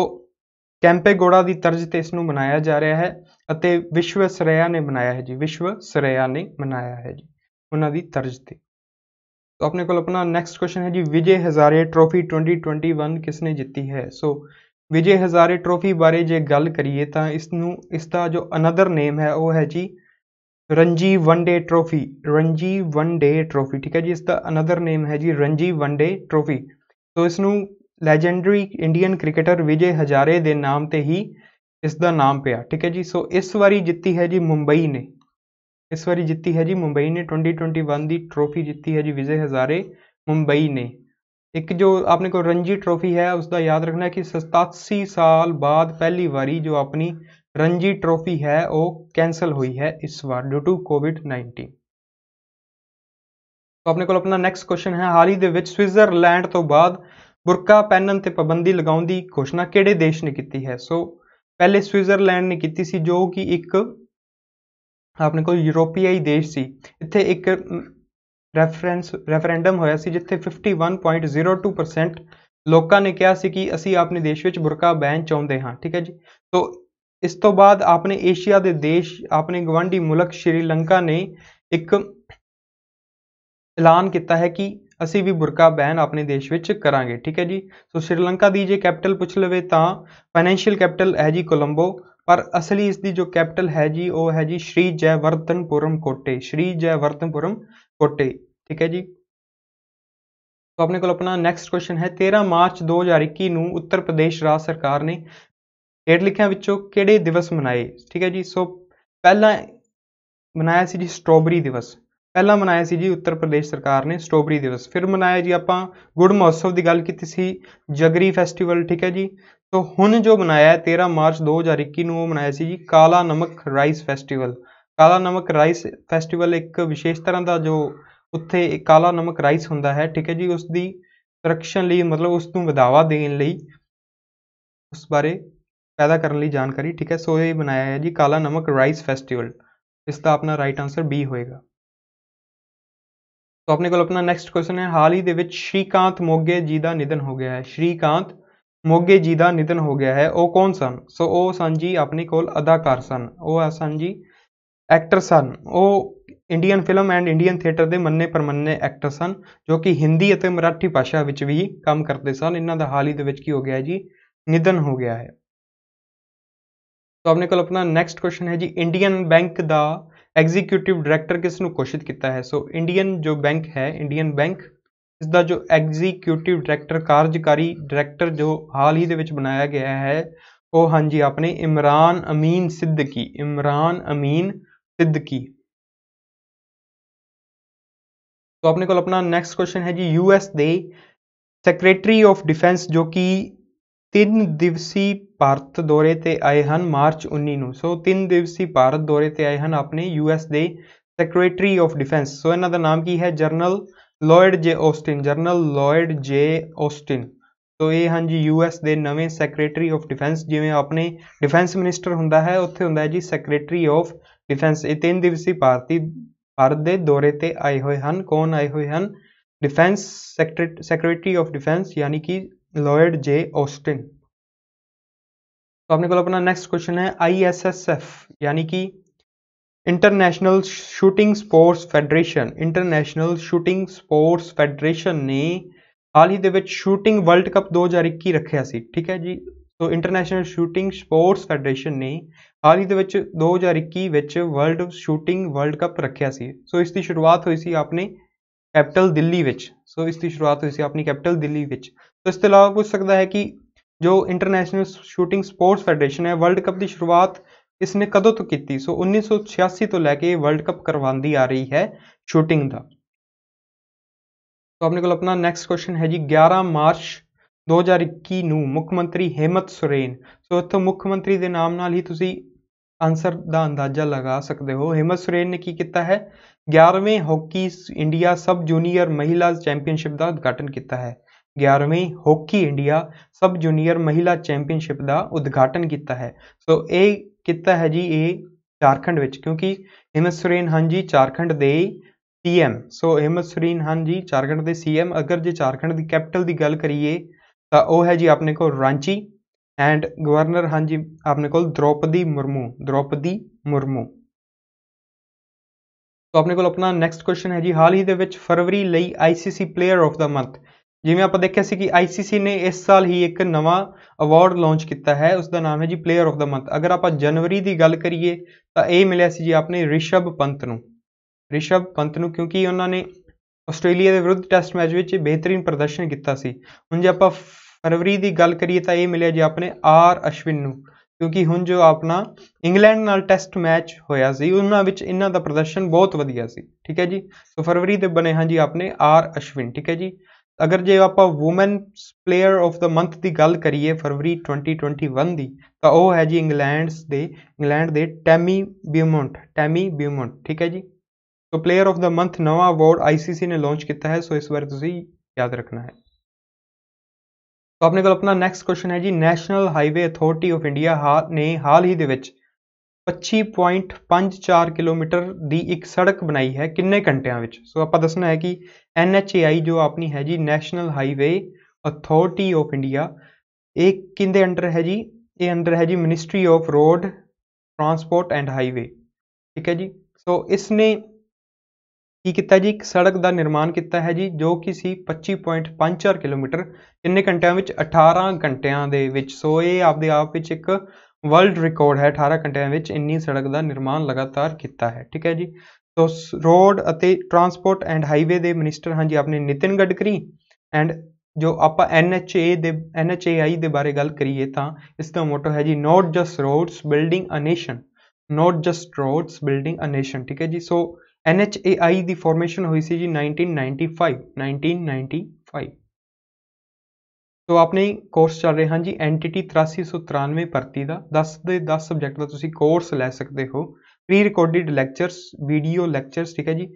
ਕੈਂਪੇਗੋੜਾ ਦੀ ਤਰਜ਼ ਤੇ ਇਸ ਨੂੰ ਬਣਾਇਆ ਜਾ ਰਿਹਾ ਹੈ ਅਤੇ ਵਿਸ਼ਵ ਸਰਿਆ ਨੇ ਬਣਾਇਆ ਹੈ ਜੀ ਵਿਸ਼ਵ ਸਰਿਆ ਨੇ ਬਣਾਇਆ ਹੈ ਜੀ ਉਹਨਾਂ ਦੀ ਤਰਜ਼ ਤੇ ਸੋ ਆਪਣੇ ਕੋਲ ਆਪਣਾ ਨੈਕਸਟ ਕੁਐਸਚਨ ਹੈ ਜੀ ਵਿਜੇ ਹਜ਼ਾਰੇ ਟਰੋਫੀ 2021 ਕਿਸ ਨੇ ਜਿੱਤੀ ਹੈ ਸੋ ਵਿਜੇ ਹਜ਼ਾਰੇ ਟਰੋਫੀ ਬਾਰੇ ਜੇ ਗੱਲ ਕਰੀਏ ਤਾਂ ਇਸ ਨੂੰ ਇਸ ਦਾ ਜੋ ਅਨਦਰ ਨੇਮ ਹੈ ਉਹ ਹੈ ਜੀ Ranji one day trophy Ranji one day trophy ਠੀਕ ਹੈ ਜੀ ਇਸ ਦਾ ਅਨਦਰ ਨੇਮ ਹੈ ਜੀ ਰਣਜੀ ਵਨਡੇ ਟਰੋਫੀ ਸੋ ਇਸ ਨੂੰ legendary Indian cricketer Vijay Hazare ਦੇ ਨਾਮ ਤੇ ਹੀ ਇਸ ਦਾ ਨਾਮ ਪਿਆ ਠੀਕ ਹੈ ਜੀ ਸੋ ਇਸ ਵਾਰੀ ਜਿੱਤੀ ਹੈ ਜੀ ਮੁੰਬਈ ਨੇ ਇਸ ਵਾਰੀ ਜਿੱਤੀ ਹੈ ਜੀ ਮੁੰਬਈ ਨੇ 2021 ਦੀ ਟਰੋਫੀ ਜਿੱਤੀ ਹੈ ਜੀ ਵਿਜੇ ਹਜ਼ਾਰੇ ਮੁੰਬਈ ਨੇ ਇੱਕ ਜੋ ਆਪਣੇ ਕੋਲ ਰਣਜੀ ਟਰੋਫੀ ਹੈ ਉਸ ਦਾ ਯਾਦ ਰੱਖਣਾ ਕਿ 87 ਸਾਲ ਬਾਅਦ ਪਹਿਲੀ ਵਾਰੀ ਜੋ ਆਪਣੀ ਰਣਜੀ ਟਰੋਫੀ ਹੈ ਉਹ ਕੈਨਸਲ ਹੋਈ ਹੈ ਇਸ ਵਾਰ ਡਿਊ ਟੂ ਕੋਵਿਡ-19 ਤਾਂ ਆਪਣੇ ਕੋਲ ਆਪਣਾ ਨੈਕਸਟ ਕੁਐਸਚਨ ਹੈ ਹਾਲ ਹੀ ਦੇ ਵਿੱਚ ਸਵਿਟਜ਼ਰਲੈਂਡ ਤੋਂ ਬਾਅਦ ਬੁਰਕਾ ਪਹਿਨਣ ਤੇ ਪਾਬੰਦੀ ਲਗਾਉਣ ਦੀ ਘੋਸ਼ਣਾ ਕਿਹੜੇ ਦੇਸ਼ ਨੇ ਕੀਤੀ ਹੈ ਸੋ ਪਹਿਲੇ ਸਵਿਟਜ਼ਰਲੈਂਡ ਨੇ ਕੀਤੀ ਸੀ ਜੋ ਕਿ ਇੱਕ ਆਪਣੇ ਕੋਲ ਯੂਰੋਪੀਆਈ ਦੇਸ਼ ਸੀ ਇੱਥੇ ਇੱਕ ਰੈਫਰੈਂਸ ਰੈਫਰੈਂਡਮ ਹੋਇਆ ਸੀ ਜਿੱਥੇ 51.02% ਲੋਕਾਂ ਨੇ ਕਿਹਾ ਸੀ ਕਿ ਅਸੀਂ ਆਪਣੇ ਦੇਸ਼ ਵਿੱਚ ਬੁਰਕਾ ਬੈਨ ਚਾਹੁੰਦੇ ਹਾਂ ਠੀਕ ਹੈ ਜੀ ਸੋ ਇਸ ਤੋਂ ਬਾਅਦ ਆਪਣੇ ਏਸ਼ੀਆ ਦੇ ਦੇਸ਼ ਆਪਣੇ ਗਵਾਂਢੀ ਮੁਲਕ ਸ਼੍ਰੀਲੰਕਾ ਨੇ ਇੱਕ ਐਲਾਨ ਕੀਤਾ ਹੈ ਕਿ ਅਸੀਂ ਵੀ ਬੁਰਕਾ ਬੈਨ ਆਪਣੇ ਦੇਸ਼ ਵਿੱਚ ਕਰਾਂਗੇ ਠੀਕ ਹੈ ਜੀ ਸੋ ਸ਼੍ਰੀਲੰਕਾ ਦੀ ਜੇ ਕੈਪੀਟਲ ਪੁੱਛ ਲਵੇ ਤਾਂ ਫਾਈਨੈਂਸ਼ੀਅਲ ਕੈਪੀਟਲ ਹੈ ਜੀ ਕੋਲੰਬੋ ਪਰ ਅਸਲੀ ਇਸ ਦੀ ਜੋ ਕੈਪੀਟਲ ਹੈ ਜੀ ਉਹ ਹੈ ਜੀ ਸ਼੍ਰੀ ਜੈਵਰਤਨਪੁਰਮ ਕੋਟੇ ਸ਼੍ਰੀ ਜੈਵਰਤਨਪੁਰਮ ਕੋਟੇ ਠੀਕ ਹੈ ਜੀ ਤੋਂ ਆਪਣੇ ਕੋਲ ਆਪਣਾ ਨੈਕਸਟ ਕੁਐਸਚਨ ਹੈ 13 ਮਾਰਚ 2021 ਨੂੰ ਉੱਤਰ ਪ੍ਰਦੇਸ਼ ਰਾਜ ਸਰਕਾਰ ਨੇ ਹੇਠ ਲਿਖਿਆਂ ਵਿੱਚੋਂ ਕਿਹੜੇ ਦਿਵਸ ਮਨਾਏ ਠੀਕ ਹੈ ਜੀ ਸੋ ਪਹਿਲਾ ਮਨਾਇਆ ਸੀ ਜੀ ਸਟ੍ਰੋਬਰੀ ਦਿਵਸ ਪਹਿਲਾ ਮਨਾਇਆ ਸੀ ਜੀ ਉੱਤਰ ਪ੍ਰਦੇਸ਼ ਸਰਕਾਰ ਨੇ ਸਟ੍ਰੋਬਰੀ ਦਿਵਸ ਫਿਰ ਮਨਾਇਆ ਜੀ ਆਪਾਂ ਗੁੜ ਮਹੋਤਸਵ ਦੀ ਗੱਲ ਕੀਤੀ ਸੀ ਜਗਰੀ ਫੈਸਟੀਵਲ ਠੀਕ ਹੈ ਜੀ ਸੋ ਹੁਣ ਜੋ ਮਨਾਇਆ 13 ਮਾਰਚ 2021 ਨੂੰ ਉਹ ਮਨਾਇਆ ਸੀ ਜੀ ਕਾਲਾ ਨਮਕ ਰਾਈਸ ਫੈਸਟੀਵਲ ਕਾਲਾ ਨਮਕ ਰਾਈਸ ਫੈਸਟੀਵਲ ਇੱਕ ਵਿਸ਼ੇਸ਼ ਤਰ੍ਹਾਂ ਦਾ ਜੋ ਉੱਥੇ ਕਾਲਾ ਨਮਕ ਰਾਈਸ ਹੁੰਦਾ ਹੈ ਠੀਕ ਹੈ ਜੀ ਉਸ ਦੀ ਸੰਰਕਸ਼ਣ ਲਈ ਮਤਲਬ ਉਸ ਨੂੰ ਵਧਾਵਾ ਦੇਣ ਲਈ ਉਸ ਬਾਰੇ ਪੈਦਾ ਕਰਨ ਲਈ ਜਾਣਕਾਰੀ ਠੀਕ ਹੈ ਸੋ ਇਹ ਬਣਾਇਆ ਹੈ ਜੀ ਕਾਲਾ ਨਮਕ ਰਾਈਸ ਫੈਸਟੀਵਲ ਇਸ ਦਾ ਆਪਣਾ ਰਾਈਟ ਆਨਸਰ ਬੀ ਹੋਏਗਾ ਸੋ ਆਪਣੇ ਕੋਲ ਆਪਣਾ ਨੈਕਸਟ ਕੁਐਸਚਨ ਹੈ ਹਾਲ ਹੀ ਦੇ ਵਿੱਚ ਸ਼੍ਰੀਕਾਂਤ ਮੋਗੇ ਜੀ ਦਾ ਨਿਧਨ ਹੋ ਗਿਆ ਹੈ ਸ਼੍ਰੀਕਾਂਤ ਮੋਗੇ ਜੀ ਦਾ ਨਿਧਨ ਹੋ ਗਿਆ ਹੈ ਉਹ ਕੌਣ ਸਨ ਸੋ ਉਹ ਸਨ ਜੀ ਆਪਣੇ ਕੋਲ ਅਦਾਕਾਰ ਸਨ ਉਹ ਸਨ ਜੀ ਐਕਟਰ ਸਨ ਉਹ Indian film and Indian theatre ਦੇ ਮੰਨੇ ਪਰਮੰਨੇ ਐਕਟਰ ਸਨ ਜੋ ਕਿ ਹਿੰਦੀ ਅਤੇ ਮਰਾਠੀ ਭਾਸ਼ਾ ਵਿੱਚ ਵੀ ਕੰਮ ਕਰਦੇ ਸਨ ਇਹਨਾਂ ਦਾ ਹਾਲ ਹੀ ਦੇ ਵਿੱਚ ਕੀ ਹੋ ਗਿਆ ਜੀ ਨਿਧਨ ਹੋ ਗਿਆ ਹੈ ਸੋ ਆਪਣੇ ਕੋਲ ਆਪਣਾ ਨੈਕਸਟ ਕੁਐਸਚਨ ਹੈ ਜੀ ਇੰਡੀਅਨ ਬੈਂਕ ਦਾ ਐਗਜ਼ੀਕਿਊਟਿਵ ਡਾਇਰੈਕਟਰ ਕਿਸ ਨੂੰ ਘੋਸ਼ਿਤ ਕੀਤਾ ਹੈ ਸੋ ਇੰਡੀਅਨ ਜੋ ਬੈਂਕ ਹੈ ਇੰਡੀਅਨ ਬੈਂਕ ਇਸ ਦਾ ਜੋ ਐਗਜ਼ੀਕਿਊਟਿਵ ਡਾਇਰੈਕਟਰ ਕਾਰਜਕਾਰੀ ਡਾਇਰੈਕਟਰ ਜੋ ਹਾਲ ਹੀ ਦੇ ਵਿੱਚ ਬਣਾਇਆ ਗਿਆ ਹੈ ਉਹ ਹਾਂਜੀ ਆਪਣੇ ਇਮਰਾਨ ਅਮੀਨ ਸਿੱਦਕੀ ਇਮਰਾਨ ਅਮੀਨ ਸਿੱਦਕੀ ਤੋਂ ਆਪਣੇ ਕੋਲ ਆਪਣਾ ਨੈਕਸਟ ਕੁਐਸਚਨ ਹੈ ਜੀ ਯੂਐਸ ਦੇ ਸੈਕਟਰੀ ਆਫ ਡਿਫੈਂਸ ਜੋ ਕਿ ਤਿੰਨ ਦਿਵਸੀ ਭਾਰਤ ਦੌਰੇ ਤੇ ਆਏ ਹਨ ਮਾਰਚ 19 ਨੂੰ ਸੋ ਤਿੰਨ ਦਿਵਸੀ ਭਾਰਤ ਦੌਰੇ ਤੇ ਆਏ ਹਨ ਆਪਣੇ ਯੂਐਸ ਦੇ ਸੈਕਟਰੀ ਆਫ ਡਿਫੈਂਸ ਸੋ ਇਹਨਾਂ ਦਾ ਨਾਮ ਕੀ ਹੈ general Lloyd J Austin general Lloyd J Austin so ਇਹ ਹਨ ਜੀ ਯੂਐਸ ਦੇ ਨਵੇਂ ਸੈਕਟਰੀ ਆਫ ਡਿਫੈਂਸ ਜਿਵੇਂ ਆਪਣੇ ਡਿਫੈਂਸ ਮਿਨਿਸਟਰ ਹੁੰਦਾ ਹੈ ਉੱਥੇ ਹੁੰਦਾ ਹੈ ਜੀ ਸੈਕਟਰੀ ਆਫ ਡਿਫੈਂਸ ਇਹ ਤਿੰਨ ਦਿਵਸੀ ਭਾਰਤੀ ਭਾਰਤ ਦੇ ਦੌਰੇ ਤੇ ਆਏ ਹੋਏ ਹਨ ਕੌਣ ਆਏ ਹੋਏ ਹਨ ਡਿਫੈਂਸ ਸੈਕਟਰੀ ਆਫ ਡਿਫੈਂਸ ਯਾਨੀ ਕਿ लॉयड जे ऑस्टिन तो अपने को अपना नेक्स्ट क्वेश्चन है आईएसएसएफ यानी कि international shooting sports federation international shooting sports federation ने ਹਾਲ ਹੀ ਦੇ ਵਿੱਚ ਸ਼ੂਟਿੰਗ ਵਰਲਡ ਕੱਪ 2021 ਰੱਖਿਆ ਸੀ ਠੀਕ ਹੈ ਜੀ so international shooting sports federation ਨੇ ਹਾਲ ਹੀ ਦੇ ਵਿੱਚ 2021 ਵਿੱਚ ਵਰਲਡ ਸ਼ੂਟਿੰਗ ਵਰਲਡ ਕੱਪ ਰੱਖਿਆ ਸੀ ਸੋ ਇਸ ਦੀ ਸ਼ੁਰੂਆਤ ਹੋਈ ਸੀ ਆਪਣੇ ਕੈਪੀਟਲ ਦਿੱਲੀ ਵਿੱਚ ਸੋ ਇਸ ਦੀ ਸ਼ੁਰੂਆਤ ਹੋਈ ਸੀ ਆਪਣੀ ਕੈਪੀਟਲ ਦਿੱਲੀ ਵਿੱਚ ਸੋ ਇਸ ਤੋਂ ਇਲਾਵਾ ਪੁੱਛ ਸਕਦਾ ਹੈ ਕਿ ਜੋ ਇੰਟਰਨੈਸ਼ਨਲ ਸ਼ੂਟਿੰਗ ਸਪੋਰਟਸ ਫੈਡਰੇਸ਼ਨ ਹੈ ਵਰਲਡ ਕੱਪ ਦੀ ਸ਼ੁਰੂਆਤ ਇਸ ਨੇ ਕਦੋਂ ਤੋਂ ਕੀਤੀ ਸੋ 1986 ਤੋਂ ਲੈ ਕੇ ਵਰਲਡ ਕੱਪ ਕਰਵਾਉਂਦੀ ਆ ਰਹੀ ਹੈ ਸ਼ੂਟਿੰਗ ਦਾ ਸੋ ਆਪਣੇ ਕੋਲ ਆਪਣਾ ਨੈਕਸਟ ਕੁਐਸਚਨ ਹੈ ਜੀ 11 ਮਾਰਚ 2021 ਨੂੰ ਮੁੱਖ ਮੰਤਰੀ ਹਿਮਤ ਸੁਰੇਨ ਸੋ ਇੱਥੋਂ ਮੁੱਖ ਮੰਤਰੀ ਦੇ ਨਾਮ ਨਾਲ ਹੀ ਤੁਸੀਂ ਆਨਸਰ ਦਾ ਅੰਦਾਜ਼ਾ ਲਗਾ ਸਕਦੇ ਹੋ ਹਿਮਤ ਸੁਰੇਨ ਨੇ ਕੀ ਕੀਤਾ ਹੈ 11ਵੇਂ ਹਾਕੀ ਇੰਡੀਆ ਸਬ ਜੂਨੀਅਰ ਮਹਿਲਾ ਚੈਂਪੀਅਨਸ਼ਿਪ ਦਾ ਉਦਘਾਟਨ ਕੀਤਾ ਹੈ 11ਵੇਂ ਹਾਕੀ ਇੰਡੀਆ ਸਬ ਜੂਨੀਅਰ ਮਹਿਲਾ ਚੈਂਪੀਅਨਸ਼ਿਪ ਦਾ ਉਦਘਾਟਨ ਕੀਤਾ ਹੈ ਸੋ ਇਹ ਕੀਤਾ ਹੈ ਜੀ ਇਹ ਝਾਰਖੰਡ ਵਿੱਚ ਕਿਉਂਕਿ ਹਿਮਤ ਸੁਰੇਨ ਹਾਂਜੀ ਜੀ ਝਾਰਖੰਡ ਦੇ ਸੀਐਮ ਸੋ ਹਿਮਤ ਸੁਰੇਨ ਹਾਂਜੀ ਜੀ ਝਾਰਖੰਡ ਦੇ ਸੀਐਮ ਅਗਰ ਜੇ ਝਾਰਖੰਡ ਦੀ ਕੈਪੀਟਲ ਦੀ ਗੱਲ ਕਰੀਏ ਤਾਂ ਉਹ ਹੈ ਜੀ ਆਪਣੇ ਕੋਲ ਰਾਂਚੀ ਐਂਡ ਗਵਰਨਰ ਹਾਂ ਜੀ ਆਪਣੇ ਕੋਲ ਦ੍ਰੋਪਦੀ ਮੁਰਮੂ ਦ੍ਰੋਪਦੀ ਮੁਰਮੂ ਤਾਂ ਆਪਣੇ ਕੋਲ ਆਪਣਾ ਨੈਕਸਟ ਕੁਐਸਚਨ ਹੈ ਜੀ ਹਾਲ ਹੀ ਦੇ ਵਿੱਚ ਫਰਵਰੀ ਲਈ ICC player of the month ਜਿਵੇਂ ਆਪਾਂ ਦੇਖਿਆ ਸੀ ਕਿ ਆਈਸੀਸੀ ਨੇ ਇਸ ਸਾਲ ਹੀ ਇੱਕ ਨਵਾਂ ਅਵਾਰਡ ਲਾਂਚ ਕੀਤਾ ਹੈ ਉਸ ਦਾ ਨਾਮ ਹੈ ਜੀ ਪਲੇਅਰ ਆਫ ਦਾ ਮੰਥ ਅਗਰ ਆਪਾਂ ਜਨਵਰੀ ਦੀ ਗੱਲ ਕਰੀਏ ਤਾਂ ਇਹ ਮਿਲਿਆ ਸੀ ਜੀ ਆਪਣੇ ਰਿਸ਼ਭ ਪੰਤ ਨੂੰ ਰਿਸ਼ਭ ਪੰਤ ਨੂੰ ਕਿਉਂਕਿ ਉਹਨਾਂ ਨੇ ਆਸਟ੍ਰੇਲੀਆ ਦੇ ਵਿਰੁੱਧ ਟੈਸਟ ਮੈਚ ਵਿੱਚ ਬਿਹਤਰੀਨ ਪ੍ਰਦਰਸ਼ਨ ਕੀਤਾ ਸੀ ਹੁਣ ਜੇ ਆਪਾਂ ਫਰਵਰੀ ਦੀ ਗੱਲ ਕਰੀਏ ਤਾਂ ਇਹ ਮਿਲਿਆ ਜੀ ਆਪਣੇ ਆਰ ਅਸ਼ਵਿਨ ਨੂੰ ਕਿਉਂਕਿ ਹੁਣ ਜੋ ਆਪਣਾ ਇੰਗਲੈਂਡ ਨਾਲ ਟੈਸਟ ਮੈਚ ਹੋਇਆ ਸੀ ਉਹਨਾਂ ਵਿੱਚ ਇਹਨਾਂ ਦਾ ਪ੍ਰਦਰਸ਼ਨ ਬਹੁਤ ਵਧੀਆ ਸੀ ਠੀਕ ਹੈ ਜੀ ਸੋ ਫਰਵਰੀ ਦੇ ਬਣੇ ਹਾਂ ਜੀ ਆਪਣੇ ਆਰ ਅਸ਼ਵਿਨ ਠੀਕ ਹੈ ਜੀ ਅਗਰ ਜੇ ਆਪਾਂ woman player of the month ਦੀ ਗੱਲ ਕਰੀਏ ਫਰਵਰੀ 2021 ਦੀ ਤਾਂ ਉਹ ਹੈ ਜੀ ਇੰਗਲੈਂਡਸ ਦੇ ਇੰਗਲੈਂਡ ਦੇ ਟੈਮੀ ਬਿਊਮੌਂਟ ਟੈਮੀ ਬਿਊਮੌਂਟ ਠੀਕ ਹੈ ਜੀ so player of the month ਨਵਾਂ ਅਵਾਰਡ ਆਈਸੀਸੀ ਨੇ ਲਾਂਚ ਕੀਤਾ ਹੈ ਸੋ ਇਸ ਬਾਰੇ ਤੁਸੀਂ ਯਾਦ ਰੱਖਣਾ ਹੈ ਸੋ ਆਪਣੇ ਕੋਲ ਆਪਣਾ ਨੈਕਸਟ ਕੁਐਸਚਨ ਹੈ ਜੀ national highway authority of India ਨੇ ਹਾਲ ਹੀ ਦੇ ਵਿੱਚ 25.54 ਕਿਲੋਮੀਟਰ ਦੀ ਇੱਕ ਸੜਕ ਬਣਾਈ ਹੈ ਕਿੰਨੇ ਘੰਟਿਆਂ ਵਿੱਚ ਸੋ ਆਪਾਂ ਦੱਸਣਾ ਹੈ ਕਿ ਐਨਐਚਏਆਈ ਜੋ ਆਪਣੀ ਹੈ ਜੀ national highway authority of India ਇਹ ਕਿੰਦੇ ਅੰਡਰ ਹੈ ਜੀ ਇਹ ਅੰਡਰ ਹੈ ਜੀ ministry of road transport and highway ਠੀਕ ਹੈ ਜੀ ਸੋ ਇਸ ਨੇ ਕੀ ਕੀਤਾ ਜੀ ਇੱਕ ਸੜਕ ਦਾ ਨਿਰਮਾਣ ਕੀਤਾ ਹੈ ਜੀ ਜੋ ਕਿ ਸੀ 25.54 ਕਿਲੋਮੀਟਰ ਕਿੰਨੇ ਘੰਟਿਆਂ ਵਿੱਚ 18 ਘੰਟਿਆਂ ਦੇ ਵਿੱਚ ਸੋ ਇਹ ਆਪਦੇ ਆਪ ਵਿੱਚ ਇੱਕ ਵਰਲਡ ਰਿਕਾਰਡ ਹੈ 18 ਘੰਟਿਆਂ ਵਿੱਚ ਇੰਨੀ ਸੜਕ ਦਾ ਨਿਰਮਾਣ ਲਗਾਤਾਰ ਕੀਤਾ ਹੈ ਠੀਕ ਹੈ ਜੀ ਸੋ ਰੋਡ ਅਤੇ ਟਰਾਂਸਪੋਰਟ ਐਂਡ ਹਾਈਵੇ ਦੇ ਮਿਨਿਸਟਰ ਹਾਂ ਜੀ ਆਪਣੇ ਨਿਤਿਨ ਗਡਕਰੀ ਐਂਡ ਜੋ ਆਪਾਂ ਐਨਐਚਏ ਦੇ ਐਨਐਚਏਆਈ ਦੇ ਬਾਰੇ ਗੱਲ ਕਰੀਏ ਤਾਂ ਇਸ ਦਾ ਮੋਟੋ ਹੈ ਜੀ not just roads building a nation not just roads building a nation ਠੀਕ ਹੈ ਜੀ ਸੋ NHAI ਦੀ ਫਾਰਮੇਸ਼ਨ ਹੋਈ ਸੀ ਜੀ 1995 1995 ਤੋਂ ਆਪਣੇ ਕੋਰਸ ਚੱਲ ਰਹੇ ਹਨ ਜੀ ਐਂਟੀਟੀ 8393 ਭਰਤੀ ਦਾ 10 ਦੇ 10 ਸਬਜੈਕਟ ਦਾ ਤੁਸੀਂ ਕੋਰਸ ਲੈ ਸਕਦੇ ਹੋ pre recorded lectures video lectures ਠੀਕ ਹੈ ਜੀ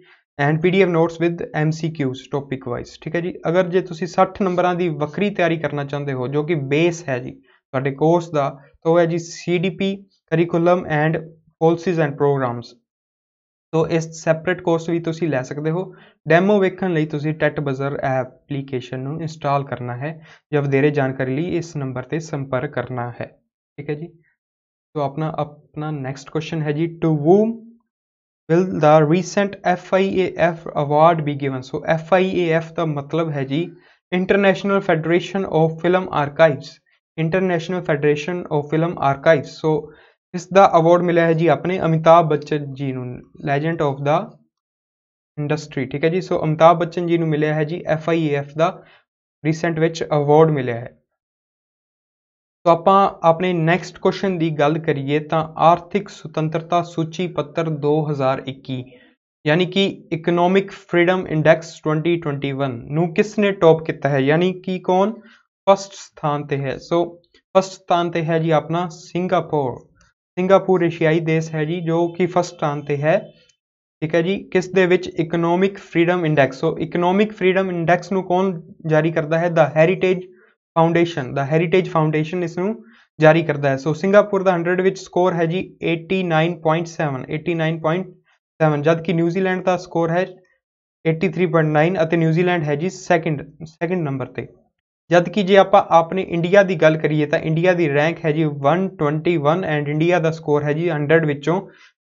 and PDF notes with MCQs topic wise ਠੀਕ ਹੈ ਜੀ ਅਗਰ ਜੇ ਤੁਸੀਂ 60 ਨੰਬਰਾਂ ਦੀ ਵੱਖਰੀ ਤਿਆਰੀ ਕਰਨਾ ਚਾਹੁੰਦੇ ਹੋ ਜੋ ਕਿ ਬੇਸ ਹੈ ਜੀ ਤੁਹਾਡੇ ਕੋਰਸ ਦਾ ਤਾਂ ਉਹ ਹੈ ਜੀ CDP curriculum and policies and programs ਤੋ ਇਸ ਸੈਪਰੇਟ ਕੋਰਸ ਵੀ ਤੁਸੀਂ ਲੈ ਸਕਦੇ ਹੋ ਡੈਮੋ ਵੇਖਣ ਲਈ ਤੁਸੀਂ ਟੈਟ ਬਜ਼ਰ ਐਪਲੀਕੇਸ਼ਨ ਨੂੰ ਇੰਸਟਾਲ ਕਰਨਾ ਹੈ ਜਾਂ ਵਧੇਰੇ ਜਾਣਕਾਰੀ ਲਈ ਇਸ ਨੰਬਰ ਤੇ ਸੰਪਰਕ ਕਰਨਾ ਹੈ ਠੀਕ ਹੈ ਜੀ ਤੋ ਆਪਣਾ ਆਪਣਾ ਨੈਕਸਟ ਕੁਐਸਚਨ ਹੈ ਜੀ to whom will the recent FIAF award be given so FIAF ਦਾ ਮਤਲਬ ਹੈ ਜੀ international federation of film archives international federation of film archives so ਇਸ ਦਾ ਅਵਾਰਡ ਮਿਲਿਆ ਹੈ ਜੀ ਆਪਣੇ ਅਮਿਤਾਭ ਬੱਚਨ ਜੀ ਨੂੰ ਲੈਜੈਂਡ ਆਫ ਦਾ ਇੰਡਸਟਰੀ ਠੀਕ ਹੈ ਜੀ ਸੋ ਅਮਿਤਾਭ ਬੱਚਨ ਜੀ ਨੂੰ ਮਿਲਿਆ ਹੈ ਜੀ F I F the recent ਵਿੱਚ ਅਵਾਰਡ ਮਿਲਿਆ ਹੈ ਸੋ ਆਪਾਂ ਆਪਣੇ ਨੈਕਸਟ ਕੁਐਸਚਨ ਦੀ ਗੱਲ ਕਰੀਏ ਤਾਂ ਆਰਥਿਕ ਸੁਤੰਤਰਤਾ ਸੂਚੀ ਪੱਤਰ 2021 ਯਾਨੀ ਕਿ ਇਕਨੋਮਿਕ ਫ੍ਰੀडम ਇੰਡੈਕਸ 2021 ਨੂੰ ਕਿਸ ਨੇ ਟੌਪ ਕੀਤਾ ਹੈ ਯਾਨੀ ਕਿ ਕੌਣ ਫਸਟ ਸਥਾਨ ਤੇ ਹੈ ਸੋ ਫਸਟ ਸਥਾਨ ਤੇ ਹੈ ਜੀ ਆਪਣਾ ਸਿੰਗਾਪੁਰ ਸਿੰਗਾਪੁਰ ਏਸ਼ੀਆਈ ਦੇਸ਼ ਹੈ ਜੀ ਜੋ ਕਿ ਫਸਟ ਸਥਾਨ 'ਤੇ ਹੈ ਠੀਕ ਹੈ ਜੀ ਕਿਸ ਦੇ ਵਿੱਚ economic freedom index so economic freedom index ਨੂੰ ਕੌਣ ਜਾਰੀ ਕਰਦਾ ਹੈ the heritage foundation the heritage foundation ਇਸ ਨੂੰ ਜਾਰੀ ਕਰਦਾ ਹੈ ਸੋ ਸਿੰਗਾਪੁਰ ਦਾ 100 ਵਿੱਚ ਸਕੋਰ ਹੈ ਜੀ 89.7 89.7 ਜਦ ਕਿ ਨਿਊਜ਼ੀਲੈਂਡ ਦਾ ਸਕੋਰ ਹੈ 83.9 ਅਤੇ ਨਿਊਜ਼ੀਲੈਂਡ ਹੈ ਜੀ ਸੈਕਿੰਡ ਸੈਕਿੰਡ ਨੰਬਰ ਤੇ ਜਦ ਕਿ ਜੇ ਆਪਾਂ ਆਪਣੇ ਇੰਡੀਆ ਦੀ ਗੱਲ ਕਰੀਏ ਤਾਂ ਇੰਡੀਆ ਦੀ ਰੈਂਕ ਹੈ ਜੀ 121 ਐਂਡ ਇੰਡੀਆ ਦਾ ਸਕੋਰ ਹੈ ਜੀ 100 ਵਿੱਚੋਂ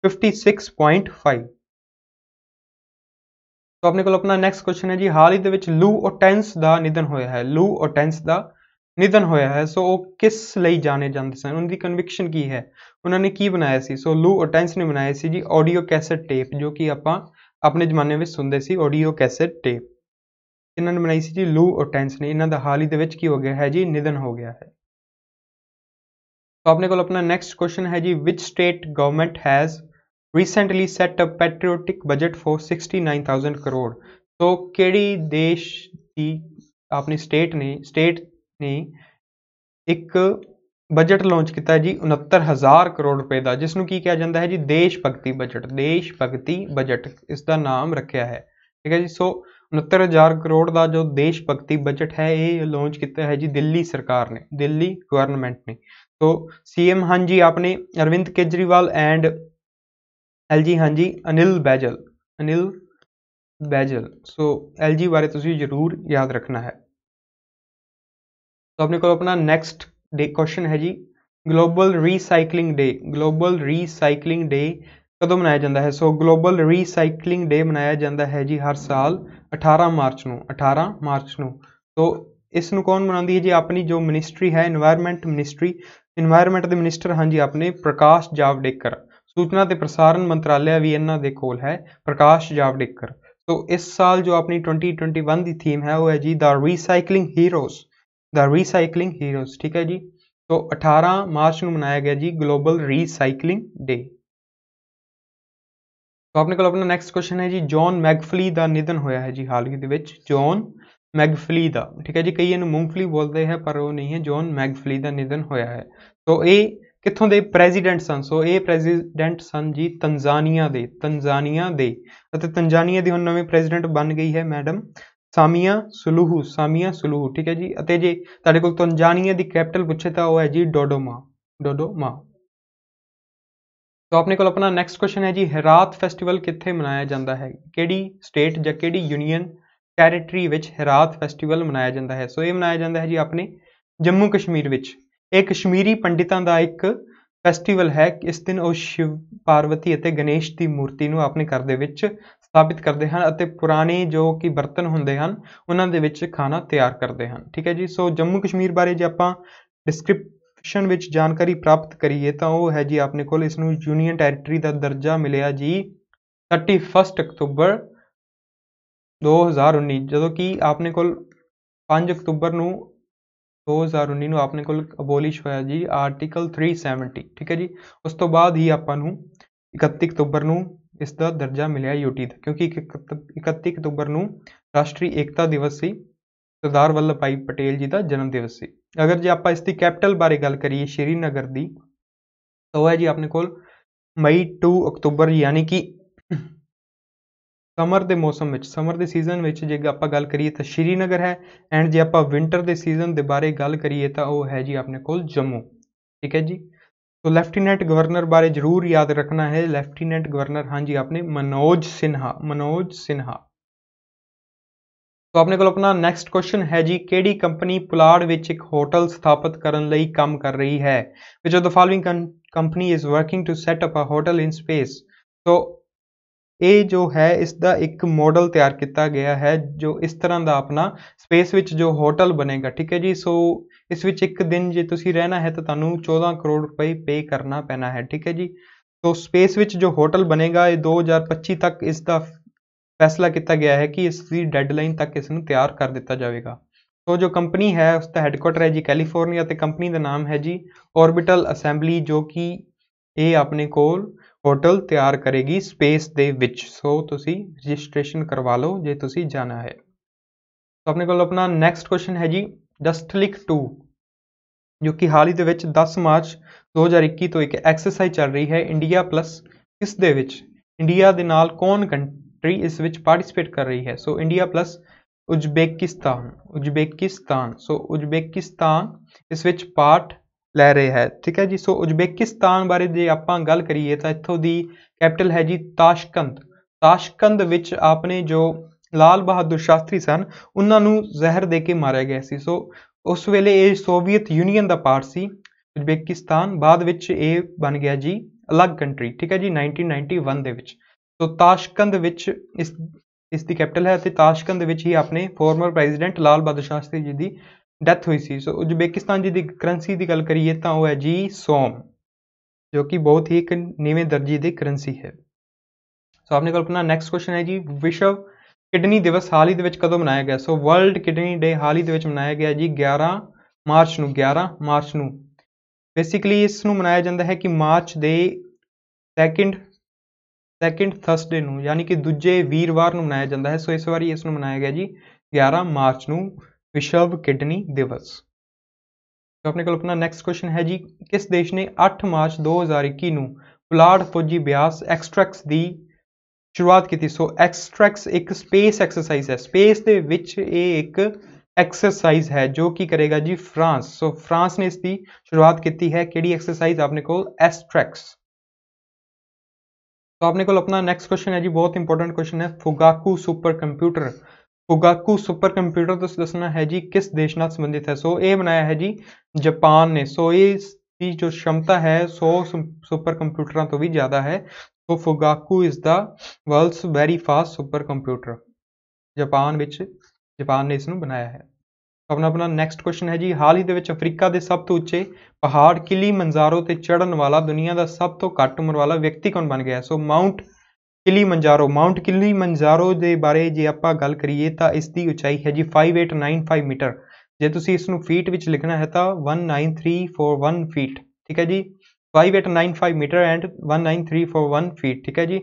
56.5 ਸੋ ਆਪਣੇ ਕੋਲ ਆਪਣਾ ਨੈਕਸਟ ਕੁਐਸਚਨ ਹੈ ਜੀ ਹਾਲ ਹੀ ਦੇ ਵਿੱਚ ਲੂ ਓਟੈਂਸ ਦਾ ਨਿਧਨ ਹੋਇਆ ਹੈ ਲੂ ਓਟੈਂਸ ਦਾ ਨਿਧਨ ਹੋਇਆ ਹੈ ਸੋ ਉਹ ਕਿਸ ਲਈ ਜਾਣੇ ਜਾਂਦੇ ਸਨ ਉਹਨਾਂ ਦੀ ਕਨਵਿਕਸ਼ਨ ਕੀ ਹੈ ਉਹਨਾਂ ਨੇ ਕੀ ਬਣਾਇਆ ਸੀ ਸੋ ਲੂ ਓਟੈਂਸ ਨੇ ਬਣਾਇਆ ਸੀ ਜੀ ਆਡੀਓ ਕੈਸੇਟ ਟੇਪ ਜੋ ਕਿ ਆਪਾਂ ਆਪਣੇ ਜ਼ਮਾਨੇ ਵਿੱਚ ਸੁਣਦੇ ਸੀ ਆਡੀਓ ਕੈਸੇਟ ਟੇਪ ਇਹਨਾਂ ਨੇ ਬਣਾਈ ਸੀ ਜੀ ਲੂ ਓਟੈਂਸ ਨੇ ਇਹਨਾਂ ਦਾ ਹਾਲ ਹੀ ਦੇ ਵਿੱਚ ਕੀ ਹੋ ਗਿਆ ਹੈ ਜੀ ਨਿਧਨ ਹੋ ਗਿਆ ਹੈ ਤਾਂ ਆਪਣੇ ਕੋਲ ਆਪਣਾ ਨੈਕਸਟ ਕੁਐਸਚਨ ਹੈ ਜੀ which state government has recently set up patriotic budget for 69000 crore so ਕਿਹੜੀ ਦੇਸ਼ ਦੀ ਆਪਣੀ ਸਟੇਟ ਨੇ ਸਟੇਟ ਨੇ ਇੱਕ ਬਜਟ ਲਾਂਚ ਕੀਤਾ ਜੀ 69000 ਕਰੋੜ ਰੁਪਏ ਦਾ ਜਿਸ ਨੂੰ ਕੀ ਕਿਹਾ ਜਾਂਦਾ ਹੈ ਜੀ ਦੇਸ਼ ਭਗਤੀ ਬਜਟ ਦੇਸ਼ ਭਗਤੀ ਬਜਟ ਇਸ ਦਾ ਨਾਮ ਰੱਖਿਆ ਹੈ ठीक है जी सो उनहत्तर हजार करोड़ का जो देश भगती बजट है ये लॉन्च किया है जी दिल्ली सरकार ने दिल्ली गवर्नमेंट ने तो एम हाँ जी आपने Arvind Kejriwal and L G हाँ जी Anil Baijal Anil Baijal so L G बारे तुम्हें जरूर याद रखना है तो अपने को अपना नैक्सट डे क्वेश्चन है जी global recycling day global recycling day ਕਦੋਂ ਮਨਾਇਆ ਜਾਂਦਾ ਹੈ ਸੋ ਗਲੋਬਲ ਰੀਸਾਈਕਲਿੰਗ ਡੇ ਮਨਾਇਆ ਜਾਂਦਾ ਹੈ ਜੀ ਹਰ ਸਾਲ 18 ਮਾਰਚ ਨੂੰ 18 ਮਾਰਚ ਨੂੰ ਸੋ ਇਸ ਨੂੰ ਕੌਣ ਮਨਾਉਂਦੀ ਹੈ ਜੀ ਆਪਣੀ ਜੋ ਮਿਨਿਸਟਰੀ ਹੈ এনवायरमेंट ਮਿਨਿਸਟਰੀ এনवायरमेंट ਦੇ ਮਿਨਿਸਟਰ ਹਾਂ ਜੀ ਆਪਣੇ ਪ੍ਰਕਾਸ਼ ਜਾਵੜੇਕਰ ਸੂਚਨਾ ਤੇ ਪ੍ਰਸਾਰਣ ਮੰਤਰਾਲੇ ਵੀ ਇਹਨਾਂ ਦੇ ਕੋਲ ਹੈ ਪ੍ਰਕਾਸ਼ ਜਾਵੜੇਕਰ ਸੋ ਇਸ ਸਾਲ ਜੋ ਆਪਣੀ 2021 ਦੀ ਥੀਮ ਹੈ ਉਹ ਹੈ ਜੀ the recycling heroes the recycling heroes ਠੀਕ ਹੈ ਜੀ ਸੋ 18 ਮਾਰਚ ਨੂੰ ਮਨਾਇਆ ਗਿਆ ਜੀ ਗਲੋਬਲ ਰੀਸਾਈਕਲਿੰਗ ਡੇ ਸੋ ਆਪਣੇ ਕੋਲ ਆਪਣਾ ਨੈਕਸਟ ਕੁਐਸਚਨ ਹੈ ਜੀ ਜੌਨ ਮੈਗਫਲੀ ਦਾ ਨਿਧਨ ਹੋਇਆ ਹੈ ਜੀ ਹਾਲ ਹੀ ਦੇ ਵਿੱਚ ਜੌਨ ਮੈਗਫਲੀ ਦਾ ਠੀਕ ਹੈ ਜੀ ਕਈ ਇਹਨੂੰ ਮੂੰਗਫਲੀ ਬੋਲਦੇ ਹੈ ਪਰ ਉਹ ਨਹੀਂ ਹੈ ਜੌਨ ਮੈਗਫਲੀ ਦਾ ਨਿਧਨ ਹੋਇਆ ਹੈ ਸੋ ਇਹ ਕਿੱਥੋਂ ਦੇ ਪ੍ਰੈਜ਼ੀਡੈਂਟ ਸਨ ਸੋ ਇਹ ਪ੍ਰੈਜ਼ੀਡੈਂਟ ਸਨ ਜੀ ਤਨਜ਼ਾਨੀਆ ਦੇ ਤਨਜ਼ਾਨੀਆ ਦੇ ਅਤੇ ਤਨਜ਼ਾਨੀਆ ਦੀ ਹੁਣ ਨਵੀਂ ਪ੍ਰੈਜ਼ੀਡੈਂਟ ਬਣ ਗਈ ਹੈ ਮੈਡਮ ਸਾਮੀਆ ਸੁਲੂਹੂ ਸਾਮੀਆ ਸੁਲੂਹੂ ਠੀਕ ਹੈ ਜੀ ਅਤੇ ਜੇ ਤੁਹਾਡੇ ਕੋਲ ਤਨਜ਼ਾਨੀਆ ਦੀ ਕੈਪੀਟਲ ਪੁੱਛੇ ਤਾਂ ਉਹ ਹੈ ਜੀ ਡੋਡੋਮਾ ਡੋਡੋਮਾ ਸੋ ਆਪਣੇ ਕੋਲ ਆਪਣਾ ਨੈਕਸਟ ਕੁਐਸਚਨ ਹੈ ਜੀ ਹਰਾਤ ਫੈਸਟੀਵਲ ਕਿੱਥੇ ਮਨਾਇਆ ਜਾਂਦਾ ਹੈ ਕਿਹੜੀ ਸਟੇਟ ਜਾਂ ਕਿਹੜੀ ਯੂਨੀਅਨ ਟੈਰੀਟਰੀ ਵਿੱਚ ਹਰਾਤ ਫੈਸਟੀਵਲ ਮਨਾਇਆ ਜਾਂਦਾ ਹੈ ਸੋ ਇਹ ਮਨਾਇਆ ਜਾਂਦਾ ਹੈ ਜੀ ਆਪਣੇ ਜੰਮੂ ਕਸ਼ਮੀਰ ਵਿੱਚ ਇਹ ਕਸ਼ਮੀਰੀ ਪੰਡਿਤਾਂ ਦਾ ਇੱਕ ਫੈਸਟੀਵਲ ਹੈ ਇਸ ਦਿਨ ਉਹ ਸ਼ਿਵ ਪਾਰਵਤੀ ਅਤੇ ਗਣੇਸ਼ ਦੀ ਮੂਰਤੀ ਨੂੰ ਆਪਣੇ ਘਰ ਦੇ ਵਿੱਚ ਸਥਾਪਿਤ ਕਰਦੇ ਹਨ ਅਤੇ ਪੁਰਾਣੇ ਜੋ ਕਿ ਬਰਤਨ ਹੁੰਦੇ ਹਨ ਉਹਨਾਂ ਦੇ ਵਿੱਚ ਖਾਣਾ ਤਿਆਰ ਕਰਦੇ ਹਨ ਠੀਕ ਹੈ ਜੀ ਸੋ ਜੰਮੂ ਕਸ਼ਮੀਰ ਬਾਰੇ ਜੇ ਆਪਾਂ ਡਿਸਕ੍ਰਿਪਟ ਕੁਐਸਚਨ ਵਿੱਚ ਜਾਣਕਾਰੀ ਪ੍ਰਾਪਤ ਕਰੀਏ ਤਾਂ ਉਹ ਹੈ ਜੀ ਆਪਣੇ ਕੋਲ ਇਸ ਨੂੰ ਯੂਨੀਅਨ ਟੈਰੀਟਰੀ ਦਾ ਦਰਜਾ ਮਿਲਿਆ ਜੀ 31 ਅਕਤੂਬਰ 2019 ਜਦੋਂ ਕਿ ਆਪਣੇ ਕੋਲ 5 ਅਕਤੂਬਰ ਨੂੰ 2019 ਨੂੰ ਆਪਣੇ ਕੋਲ ਅਬੋਲਿਸ਼ ਹੋਇਆ ਜੀ ਆਰਟੀਕਲ 370 ਠੀਕ ਹੈ ਜੀ ਉਸ ਤੋਂ ਬਾਅਦ ਹੀ ਆਪਾਂ ਨੂੰ 31 ਅਕਤੂਬਰ ਨੂੰ ਇਸ ਦਾ ਦਰਜਾ ਮਿਲਿਆ ਯੂਟੀ ਦਾ ਕਿਉਂਕਿ 31 ਅਕਤੂਬਰ ਨੂੰ ਰਾਸ਼ਟਰੀ ਏਕਤਾ ਦਿਵਸ ਸੀ ਸਰਦਾਰ ਵੱਲਭ ਭਾਈ ਪਟੇਲ ਜੀ ਦਾ ਜਨਮ ਦਿਵਸ ਸੀ ਅਗਰ ਜੇ ਆਪਾਂ ਇਸ ਦੀ ਕੈਪੀਟਲ ਬਾਰੇ ਗੱਲ ਕਰੀਏ ਸ਼੍ਰੀਨਗਰ ਦੀ ਤਾਂ ਉਹ ਹੈ ਜੀ ਆਪਣੇ ਕੋਲ ਮਈ 2 ਅਕਤੂਬਰ ਯਾਨੀ ਕਿ ਸਮਰ ਦੇ ਮੌਸਮ ਵਿੱਚ ਸਮਰ ਦੇ ਸੀਜ਼ਨ ਵਿੱਚ ਜੇ ਆਪਾਂ ਗੱਲ ਕਰੀਏ ਤਾਂ ਸ਼੍ਰੀਨਗਰ ਹੈ ਐਂਡ ਜੇ ਆਪਾਂ ਵਿੰਟਰ ਦੇ ਸੀਜ਼ਨ ਦੇ ਬਾਰੇ ਗੱਲ ਕਰੀਏ ਤਾਂ ਉਹ ਹੈ ਜੀ ਆਪਣੇ ਕੋਲ ਜੰਮੂ ਠੀਕ ਹੈ ਜੀ ਸੋ ਲੈਫਟੀਨੈਂਟ ਗਵਰਨਰ ਬਾਰੇ ਜ਼ਰੂਰ ਯਾਦ ਰੱਖਣਾ ਹੈ ਲੈਫਟੀਨੈਂਟ ਗਵਰਨਰ ਹਾਂ ਜੀ ਆਪਣੇ ਮਨੋਜ ਸਿਨਹਾ ਮਨੋਜ ਸਿਨਹਾ ਸੋ ਆਪਣੇ ਕੋਲ ਆਪਣਾ ਨੈਕਸਟ ਕੁਐਸਚਨ ਹੈ ਜੀ ਕਿਹੜੀ ਕੰਪਨੀ ਪੁਲਾੜ ਵਿੱਚ ਇੱਕ ਹੋਟਲ ਸਥਾਪਿਤ ਕਰਨ ਲਈ ਕੰਮ ਕਰ ਰਹੀ ਹੈ which of the following company is working to set up a hotel in space so ਇਹ ਜੋ ਹੈ ਇਸ ਦਾ ਇੱਕ ਮਾਡਲ ਤਿਆਰ ਕੀਤਾ ਗਿਆ ਹੈ ਜੋ ਇਸ ਤਰ੍ਹਾਂ ਦਾ ਆਪਣਾ ਸਪੇਸ ਵਿੱਚ ਜੋ ਹੋਟਲ ਬਣੇਗਾ ਠੀਕ ਹੈ ਜੀ ਸੋ ਇਸ ਵਿੱਚ ਇੱਕ ਦਿਨ ਜੇ ਤੁਸੀਂ ਰਹਿਣਾ ਹੈ ਤਾਂ ਤੁਹਾਨੂੰ 14 ਕਰੋੜ ਰੁਪਏ ਪੇ ਕਰਨਾ ਪੈਣਾ ਹੈ ਠੀਕ ਹੈ ਜੀ ਸੋ ਸਪੇਸ ਵਿੱਚ ਜੋ ਹੋਟਲ ਬਣੇਗਾ ਇਹ 2025 ਤੱਕ ਇਸ ਦਾ ਫੈਸਲਾ ਕੀਤਾ ਗਿਆ ਹੈ ਕਿ ਇਸ ਦੀ ਡੈਡਲਾਈਨ ਤੱਕ ਇਸ ਨੂੰ ਤਿਆਰ ਕਰ ਦਿੱਤਾ ਜਾਵੇਗਾ ਸੋ ਜੋ ਕੰਪਨੀ ਹੈ ਉਸ ਦਾ ਹੈੱਡਕੁਆਟਰ ਹੈ ਜੀ ਕੈਲੀਫੋਰਨੀਆ ਤੇ ਕੰਪਨੀ ਦਾ ਨਾਮ ਹੈ ਜੀ ਆਰਬਿਟਲ ਅਸੈਂਬਲੀ ਜੋ ਕਿ ਇਹ ਆਪਣੇ ਕੋਲ ਹੋਟਲ ਤਿਆਰ ਕਰੇਗੀ ਸਪੇਸ ਦੇ ਵਿੱਚ ਸੋ ਤੁਸੀਂ ਰਜਿਸਟ੍ਰੇਸ਼ਨ ਕਰਵਾ ਲਓ ਜੇ ਤੁਸੀਂ ਜਾਣਾ ਹੈ ਸੋ ਆਪਣੇ ਕੋਲ ਆਪਣਾ ਨੈਕਸਟ ਕੁਐਸਚਨ ਹੈ ਜੀ ਡਸਟਲਿਕ 2 ਜੋ ਕਿ ਹਾਲ ਹੀ ਦੇ ਵਿੱਚ 10 ਮਾਰਚ 2021 ਤੋਂ ਇੱਕ ਐਕਸਰਸਾਈਜ਼ ਚੱਲ ਰਹੀ ਹੈ ਇੰਡੀਆ ਪਲੱਸ ਕਿਸ ਦੇ ਵਿੱਚ ਇੰਡੀਆ ਦੇ ਨਾਲ ਕੌਣ कंट्री इस विच पार्टिसिपेट कर रही है so India plus Uzbekistan Uzbekistan so Uzbekistan ਇਸ ਵਿੱਚ ਪਾਰਟ ਲੈ ਰਿਹਾ ਹੈ ਠੀਕ ਹੈ ਜੀ ਸੋ ਉਜ਼ਬੇਕਿਸਤਾਨ ਬਾਰੇ ਜੇ ਆਪਾਂ ਗੱਲ ਕਰੀਏ ਤਾਂ ਇੱਥੋਂ ਦੀ ਕੈਪੀਟਲ ਹੈ ਜੀ ਤਾਸ਼ਕੰਦ ਤਾਸ਼ਕੰਦ ਵਿੱਚ ਆਪਨੇ ਜੋ ਲਾਲ ਬਹਾਦਰ ਸ਼ਾਸਤਰੀ ਸਨ ਉਹਨਾਂ ਨੂੰ ਜ਼ਹਿਰ ਦੇ ਕੇ ਮਾਰਿਆ ਗਿਆ ਸੀ ਸੋ ਉਸ ਵੇਲੇ ਇਹ ਸੋਵੀਅਤ ਯੂਨੀਅਨ ਦਾ ਪਾਰਟ ਸੀ ਉਜ਼ਬੇਕਿਸਤਾਨ ਬਾਅਦ ਵਿੱਚ ਇਹ ਬਣ ਗਿਆ ਜੀ ਅਲੱਗ ਕੰਟਰੀ ਠੀਕ ਹੈ ਜੀ 1991 ਦੇ ਵਿੱਚ ਸੋ ਤਾਸ਼ਕੰਦ ਵਿੱਚ ਇਸ ਇਸ ਦੀ ਕੈਪੀਟਲ ਹੈ ਅਤੇ ਤਾਸ਼ਕੰਦ ਵਿੱਚ ਹੀ ਆਪਣੇ ਫਾਰਮਰ ਪ੍ਰੈਜ਼ੀਡੈਂਟ ਲਾਲ ਬਹਾਦਰ ਸ਼ਾਸਤਰੀ ਜੀ ਦੀ ਡੈਥ ਹੋਈ ਸੀ ਸੋ ਉਜ਼ਬੇਕਿਸਤਾਨ ਜੀ ਦੀ ਕਰੰਸੀ ਦੀ ਗੱਲ ਕਰੀਏ ਤਾਂ ਉਹ ਹੈ ਜੀ ਸੋਮ ਜੋ ਕਿ ਬਹੁਤ ਹੀ ਇੱਕ ਨੀਵੇਂ ਦਰਜੇ ਦੀ ਕਰੰਸੀ ਹੈ ਸੋ ਆਪਣੇ ਕੋਲ ਆਪਣਾ ਨੈਕਸਟ ਕੁਐਸਚਨ ਹੈ ਜੀ ਵਿਸ਼ਵ ਕਿਡਨੀ ਦਿਵਸ ਹਾਲ ਹੀ ਦੇ ਵਿੱਚ ਕਦੋਂ ਮਨਾਇਆ ਗਿਆ ਸੋ ਵਰਲਡ ਕਿਡਨੀ ਡੇ ਹਾਲ ਹੀ ਦੇ ਵਿੱਚ ਮਨਾਇਆ ਗਿਆ ਜੀ 11 ਮਾਰਚ ਨੂੰ 11 ਮਾਰਚ ਨੂੰ ਬੇਸਿਕਲੀ ਇਸ ਨੂੰ ਮਨਾਇਆ ਜਾਂਦਾ ਹੈ ਕਿ ਮਾਰਚ ਦੇ ਸੈਕਿੰਡ ਸੈਕਿੰਡ ਥਰਸਡੇ ਨੂੰ ਯਾਨੀ ਕਿ ਦੂਜੇ ਵੀਰਵਾਰ ਨੂੰ ਮਨਾਇਆ ਜਾਂਦਾ ਹੈ ਸੋ ਇਸ ਵਾਰੀ ਇਸ ਨੂੰ ਮਨਾਇਆ ਗਿਆ ਜੀ 11 ਮਾਰਚ ਨੂੰ ਵਿਸ਼ਵ ਕਿਡਨੀ ਦਿਵਸ ਸੋ ਆਪਣੇ ਕੋਲ ਆਪਣਾ ਨੈਕਸਟ ਕੁਐਸਚਨ ਹੈ ਜੀ ਕਿਸ ਦੇਸ਼ ਨੇ 8 ਮਾਰਚ 2021 ਨੂੰ ਪੁਲਾੜ ਫੌਜੀ ਬਿਆਸ ਐਕਸਟ੍ਰੈਕਟਸ ਦੀ ਸ਼ੁਰੂਆਤ ਕੀਤੀ ਸੋ ਐਕਸਟ੍ਰੈਕਟਸ ਇੱਕ ਸਪੇਸ ਐਕਸਰਸਾਈਜ਼ ਹੈ ਸਪੇਸ ਦੇ ਵਿੱਚ ਇਹ ਇੱਕ ਐਕਸਰਸਾਈਜ਼ ਹੈ ਜੋ ਕੀ ਕਰੇਗਾ ਜੀ ਫਰਾਂਸ ਸੋ ਫਰਾਂਸ ਨੇ ਇਸ ਦੀ ਸ਼ੁਰੂਆਤ ਕੀਤੀ ਹੈ ਕਿਹੜੀ ਐਕਸਰਸਾਈਜ਼ ਆਪਣੇ ਕੋਲ ਐਸਟ੍ਰੈਕਟਸ ਤੋ ਆਪਨੇ ਕੋਲ ਆਪਣਾ ਨੈਕਸਟ ਕੁਐਸਚਨ ਹੈ ਜੀ ਬਹੁਤ ਇੰਪੋਰਟੈਂਟ ਕੁਐਸਚਨ ਹੈ Fugaku supercomputer Fugaku supercomputer ਤੋਂ ਦੱਸਣਾ ਹੈ ਜੀ ਕਿਸ ਦੇਸ਼ ਨਾਲ ਸੰਬੰਧਿਤ ਹੈ ਸੋ ਇਹ ਬਣਾਇਆ ਹੈ ਜੀ ਜਾਪਾਨ ਨੇ ਸੋ ਇਹ ਦੀ ਜੋ ਸ਼ਮਤਾ ਹੈ 100 ਸੁਪਰ ਕੰਪਿਊਟਰਾਂ ਤੋਂ ਵੀ ਜ਼ਿਆਦਾ ਹੈ so Fugaku is the world's very fast super computer Japan ਵਿੱਚ ਜਾਪਾਨ ਨੇ ਇਸ ਨੂੰ ਬਣਾਇਆ ਹੈ ਆਪਣਾ ਆਪਣਾ ਨੈਕਸਟ ਕੁਐਸਚਨ ਹੈ ਜੀ ਹਾਲ ਹੀ ਦੇ ਵਿੱਚ ਅਫਰੀਕਾ ਦੇ ਸਭ ਤੋਂ ਉੱਚੇ ਪਹਾੜ ਕਿਲੀ ਮੰਜ਼ਾਰੋ ਤੇ ਚੜਨ ਵਾਲਾ ਦੁਨੀਆ ਦਾ ਸਭ ਤੋਂ ਘੱਟ ਉਮਰ ਵਾਲਾ ਵਿਅਕਤੀ ਕੌਣ ਬਣ ਗਿਆ ਸੋ ਮਾਉਂਟ ਕਿਲੀ ਮੰਜ਼ਾਰੋ ਮਾਉਂਟ ਕਿਲੀ ਮੰਜ਼ਾਰੋ ਦੇ ਬਾਰੇ ਜੇ ਆਪਾਂ ਗੱਲ ਕਰੀਏ ਤਾਂ ਇਸ ਦੀ ਉਚਾਈ ਹੈ ਜੀ 5895 ਮੀਟਰ ਜੇ ਤੁਸੀਂ ਇਸ ਨੂੰ ਫੀਟ ਵਿੱਚ ਲਿਖਣਾ ਹੈ ਤਾਂ 19341 ਫੀਟ ਠੀਕ ਹੈ ਜੀ 5895 ਮੀਟਰ ਐਂਡ 19341 ਫੀਟ ਠੀਕ ਹੈ ਜੀ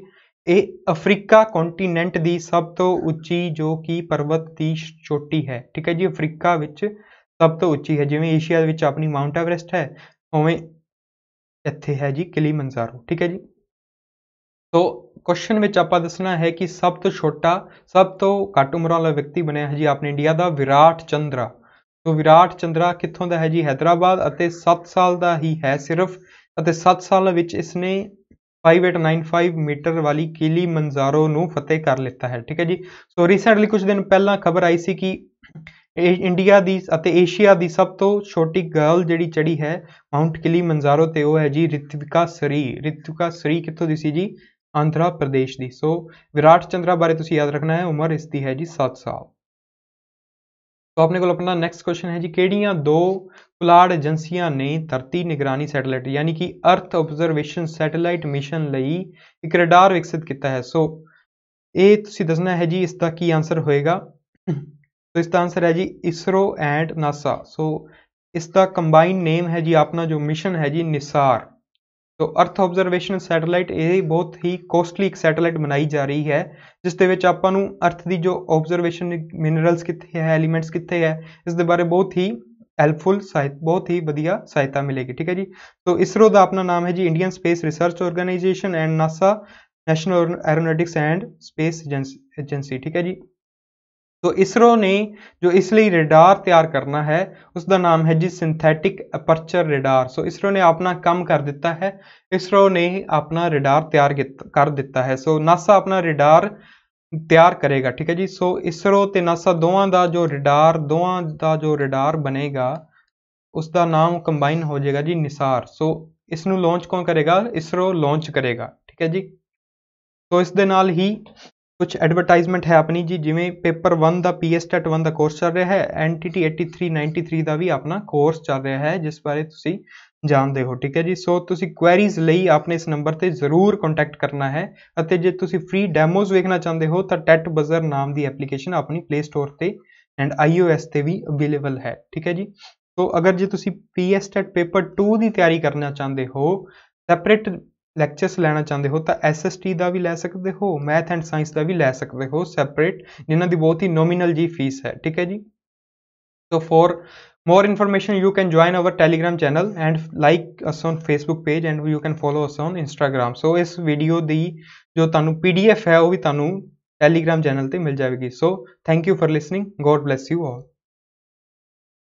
ਇਹ ਅਫਰੀਕਾ ਕੰਟੀਨੈਂਟ ਦੀ ਸਭ ਤੋਂ ਉੱਚੀ ਜੋ ਕਿ ਪਰਬਤ ਦੀ ਚੋਟੀ ਹੈ ਠੀਕ ਹੈ ਜੀ ਅਫਰੀਕਾ ਵਿੱਚ ਸਭ ਤੋਂ ਉੱਚੀ ਹੈ ਜਿਵੇਂ ਏਸ਼ੀਆ ਵਿੱਚ ਆਪਣੀ ਮਾਉਂਟ ਐਵਰੈਸਟ ਹੈ ਉਵੇਂ ਇੱਥੇ ਹੈ ਜੀ ਕਿਲੀਮੰਜ਼ਾਰੋ ਠੀਕ ਹੈ ਜੀ ਸੋ ਕੁਐਸਚਨ ਵਿੱਚ ਆਪਾਂ ਦੱਸਣਾ ਹੈ ਕਿ ਸਭ ਤੋਂ ਛੋਟਾ ਸਭ ਤੋਂ ਘੱਟ ਉਮਰ ਵਾਲਾ ਵਿਅਕਤੀ ਬਣਿਆ ਹੈ ਜੀ ਆਪਣੇ ਇੰਡੀਆ ਦਾ ਵਿਰਾਟ ਚੰਦਰਾ ਸੋ ਵਿਰਾਟ ਚੰਦਰਾ ਕਿੱਥੋਂ ਦਾ ਹੈ ਜੀ ਹైదరాబాద్ ਅਤੇ 7 ਸਾਲ ਦਾ ਹੀ ਹੈ ਸਿਰਫ ਅਤੇ 7 ਸਾਲ ਵਿੱਚ ਇਸਨੇ 5895 ਮੀਟਰ ਵਾਲੀ ਕਿਲੀ ਮਨਜ਼ਾਰੋ ਨੂੰ ਫਤਿਹ ਕਰ ਲਿੱਤਾ ਹੈ ਠੀਕ ਹੈ ਜੀ ਸੋ ਰੀਸੈਂਟਲੀ ਕੁਝ ਦਿਨ ਪਹਿਲਾਂ ਖਬਰ ਆਈ ਸੀ ਕਿ ਇੰਡੀਆ ਦੀ ਅਤੇ ਏਸ਼ੀਆ ਦੀ ਸਭ ਤੋਂ ਛੋਟੀ ਗਰਲ ਜਿਹੜੀ ਚੜੀ ਹੈ ਮਾਉਂਟ ਕਿਲੀ ਮਨਜ਼ਾਰੋ ਤੇ ਉਹ ਹੈ ਜੀ ਰਿਤਵਿਕਾ ਸਰੀ ਰਿਤਵਿਕਾ ਸਰੀ ਕਿੱਥੋਂ ਦੀ ਸੀ ਜੀ ਆਂਧਰਾ ਪ੍ਰਦੇਸ਼ ਦੀ ਸੋ ਵਿਰਾਟ ਚੰਦਰਾ ਬਾਰੇ ਤੁਸੀਂ ਯਾਦ ਰੱਖਣਾ ਹੈ ਉਮਰ ਇਸ ਦੀ ਹੈ ਜੀ 7 ਸਾਲ ਤੋਂ ਆਪਣੇ ਕੋਲ ਆਪਣਾ ਨੈਕਸਟ ਕੁਐਸਚਨ ਹੈ ਜੀ ਕਿਹੜੀਆਂ ਦੋ ਪੁਲਾੜ ਏਜੰਸੀਆਂ ਨੇ ਧਰਤੀ ਨਿਗਰਾਨੀ ਸੈਟੇਲਾਈਟ ਯਾਨੀ ਕਿ ਅਰਥ ਆਬਜ਼ਰਵੇਸ਼ਨ ਸੈਟੇਲਾਈਟ ਮਿਸ਼ਨ ਲਈ ਇੱਕ ਰਡਾਰ ਵਿਕਸਿਤ ਕੀਤਾ ਹੈ ਸੋ ਇਹ ਤੁਸੀਂ ਦੱਸਣਾ ਹੈ ਜੀ ਇਸ ਦਾ ਕੀ ਆਨਸਰ ਹੋਏਗਾ ਸੋ ਇਸ ਦਾ ਆਨਸਰ ਹੈ ਜੀ ਇਸਰੋ ਐਂਡ ਨਾਸਾ ਸੋ ਇਸ ਦਾ ਕੰਬਾਈਨ ਨੇਮ ਹੈ ਜੀ ਆਪਣਾ ਜੋ ਮਿਸ਼ਨ ਹੈ ਜੀ ਨਿਸਾਰ ਸੋ ਅਰਥ ਆਬਜ਼ਰਵੇਸ਼ਨ ਸੈਟੇਲਾਈਟ ਇਹ ਬਹੁਤ ਹੀ ਕੋਸਟਲੀ ਇੱਕ ਸੈਟੇਲਾਈਟ ਬਣਾਈ ਜਾ ਰਹੀ ਹੈ ਜਿਸ ਦੇ ਵਿੱਚ ਆਪਾਂ ਨੂੰ ਅਰਥ ਦੀ ਜੋ ਆਬਜ਼ਰਵੇਸ਼ਨ ਮਿਨਰਲਸ ਕਿੱਥੇ ਹੈ ਐਲੀਮੈਂਟਸ ਕਿੱਥੇ ਹੈ ਇਸ ਦੇ ਬਾਰੇ ਬਹੁਤ ਹੀ हेल्पफुल बहुत ही बढ़िया सहायता मिलेगी ठीक है जी तो इसरो का अपना नाम है जी Indian space research organisation and NASA national aeronautics and space agency ठीक है जी तो इसरो ने जो इसलिए रेडार तैयार करना है उसका नाम है जी synthetic aperture radar so ISRO ने अपना काम कर दिता है इसरो ने अपना रेडार तैयार कर दिता है सो नासा अपना रेडार ਤਿਆਰ ਕਰੇਗਾ ਠੀਕ ਹੈ ਜੀ ਸੋ ਇਸਰੋ ਤੇ ਨਾਸਾ ਦੋਵਾਂ ਦਾ ਜੋ ਰਡਾਰ ਦੋਵਾਂ ਦਾ ਜੋ ਰਡਾਰ ਬਣੇਗਾ ਉਸ ਦਾ ਨਾਮ ਕੰਬਾਈਨ ਹੋ ਜਾਏਗਾ ਜੀ ਨਿਸਾਰ ਸੋ ਇਸ ਨੂੰ ਲਾਂਚ ਕੌਣ ਕਰੇਗਾ ਇਸਰੋ ਲਾਂਚ ਕਰੇਗਾ ਠੀਕ ਹੈ ਜੀ ਸੋ ਇਸ ਦੇ ਨਾਲ ਹੀ ਕੁਝ ਐਡਵਰਟਾਈਜ਼ਮੈਂਟ ਹੈ ਆਪਣੀ ਜੀ ਜਿਵੇਂ ਪੇਪਰ 1 ਦਾ ਪੀਐਸਟੈਟ 1 ਦਾ ਕੋਰਸ ਚੱਲ ਰਿਹਾ ਹੈ ਐਨਟੀਟੀ 8393 ਦਾ ਵੀ ਆਪਣਾ ਕੋਰਸ ਚੱਲ ਰਿਹਾ ਹੈ ਜਿਸ ਬਾਰੇ ਤੁਸੀਂ ਜਾਣਦੇ ਹੋ ਠੀਕ ਹੈ ਜੀ ਸੋ ਤੁਸੀਂ ਕੁਐਰੀਜ਼ ਲਈ ਆਪਣੇ ਇਸ ਨੰਬਰ ਤੇ ਜ਼ਰੂਰ ਕੰਟੈਕਟ ਕਰਨਾ ਹੈ ਅਤੇ ਜੇ ਤੁਸੀਂ ਫ੍ਰੀ ਡੈਮੋਜ਼ ਵੇਖਣਾ ਚਾਹੁੰਦੇ ਹੋ ਤਾਂ ਟੈਟ ਬਜ਼ਰ ਨਾਮ ਦੀ ਐਪਲੀਕੇਸ਼ਨ ਆਪਣੀ ਪਲੇ ਸਟੋਰ ਤੇ ਐਂਡ ਆਈਓਐਸ ਤੇ ਵੀ ਅਵੇਲੇਬਲ ਹੈ ਠੀਕ ਹੈ ਜੀ ਸੋ ਅਗਰ ਜੇ ਤੁਸੀਂ ਪੀਐਸ ਟੈਟ ਪੇਪਰ 2 ਦੀ ਤਿਆਰੀ ਕਰਨਾ ਚਾਹੁੰਦੇ ਹੋ ਸੈਪਰੇਟ ਲੈਕਚਰਸ ਲੈਣਾ ਚਾਹੁੰਦੇ ਹੋ ਤਾਂ ਐਸਐਸਟੀ ਦਾ ਵੀ ਲੈ ਸਕਦੇ ਹੋ ਮੈਥ ਐਂਡ ਸਾਇੰਸ ਦਾ ਵੀ ਲੈ ਸਕਦੇ ਹੋ ਸੈਪਰੇਟ ਜਿਨ੍ਹਾਂ ਦੀ ਬਹੁਤ ਹੀ ਨੋਮੀਨਲ ਜੀ ਫੀਸ ਹੈ ਠੀਕ ਹੈ ਜੀ so for more information you can join our telegram channel and like us on facebook page and you can follow us on instagram so this video the ਜੋ pdf ਹੈ ਉਹ ਵੀ ਤੁਹਾਨੂੰ telegram channel ਤੇ ਮਿਲ ਜਾਵੇਗੀ So thank you for listening. God bless you all.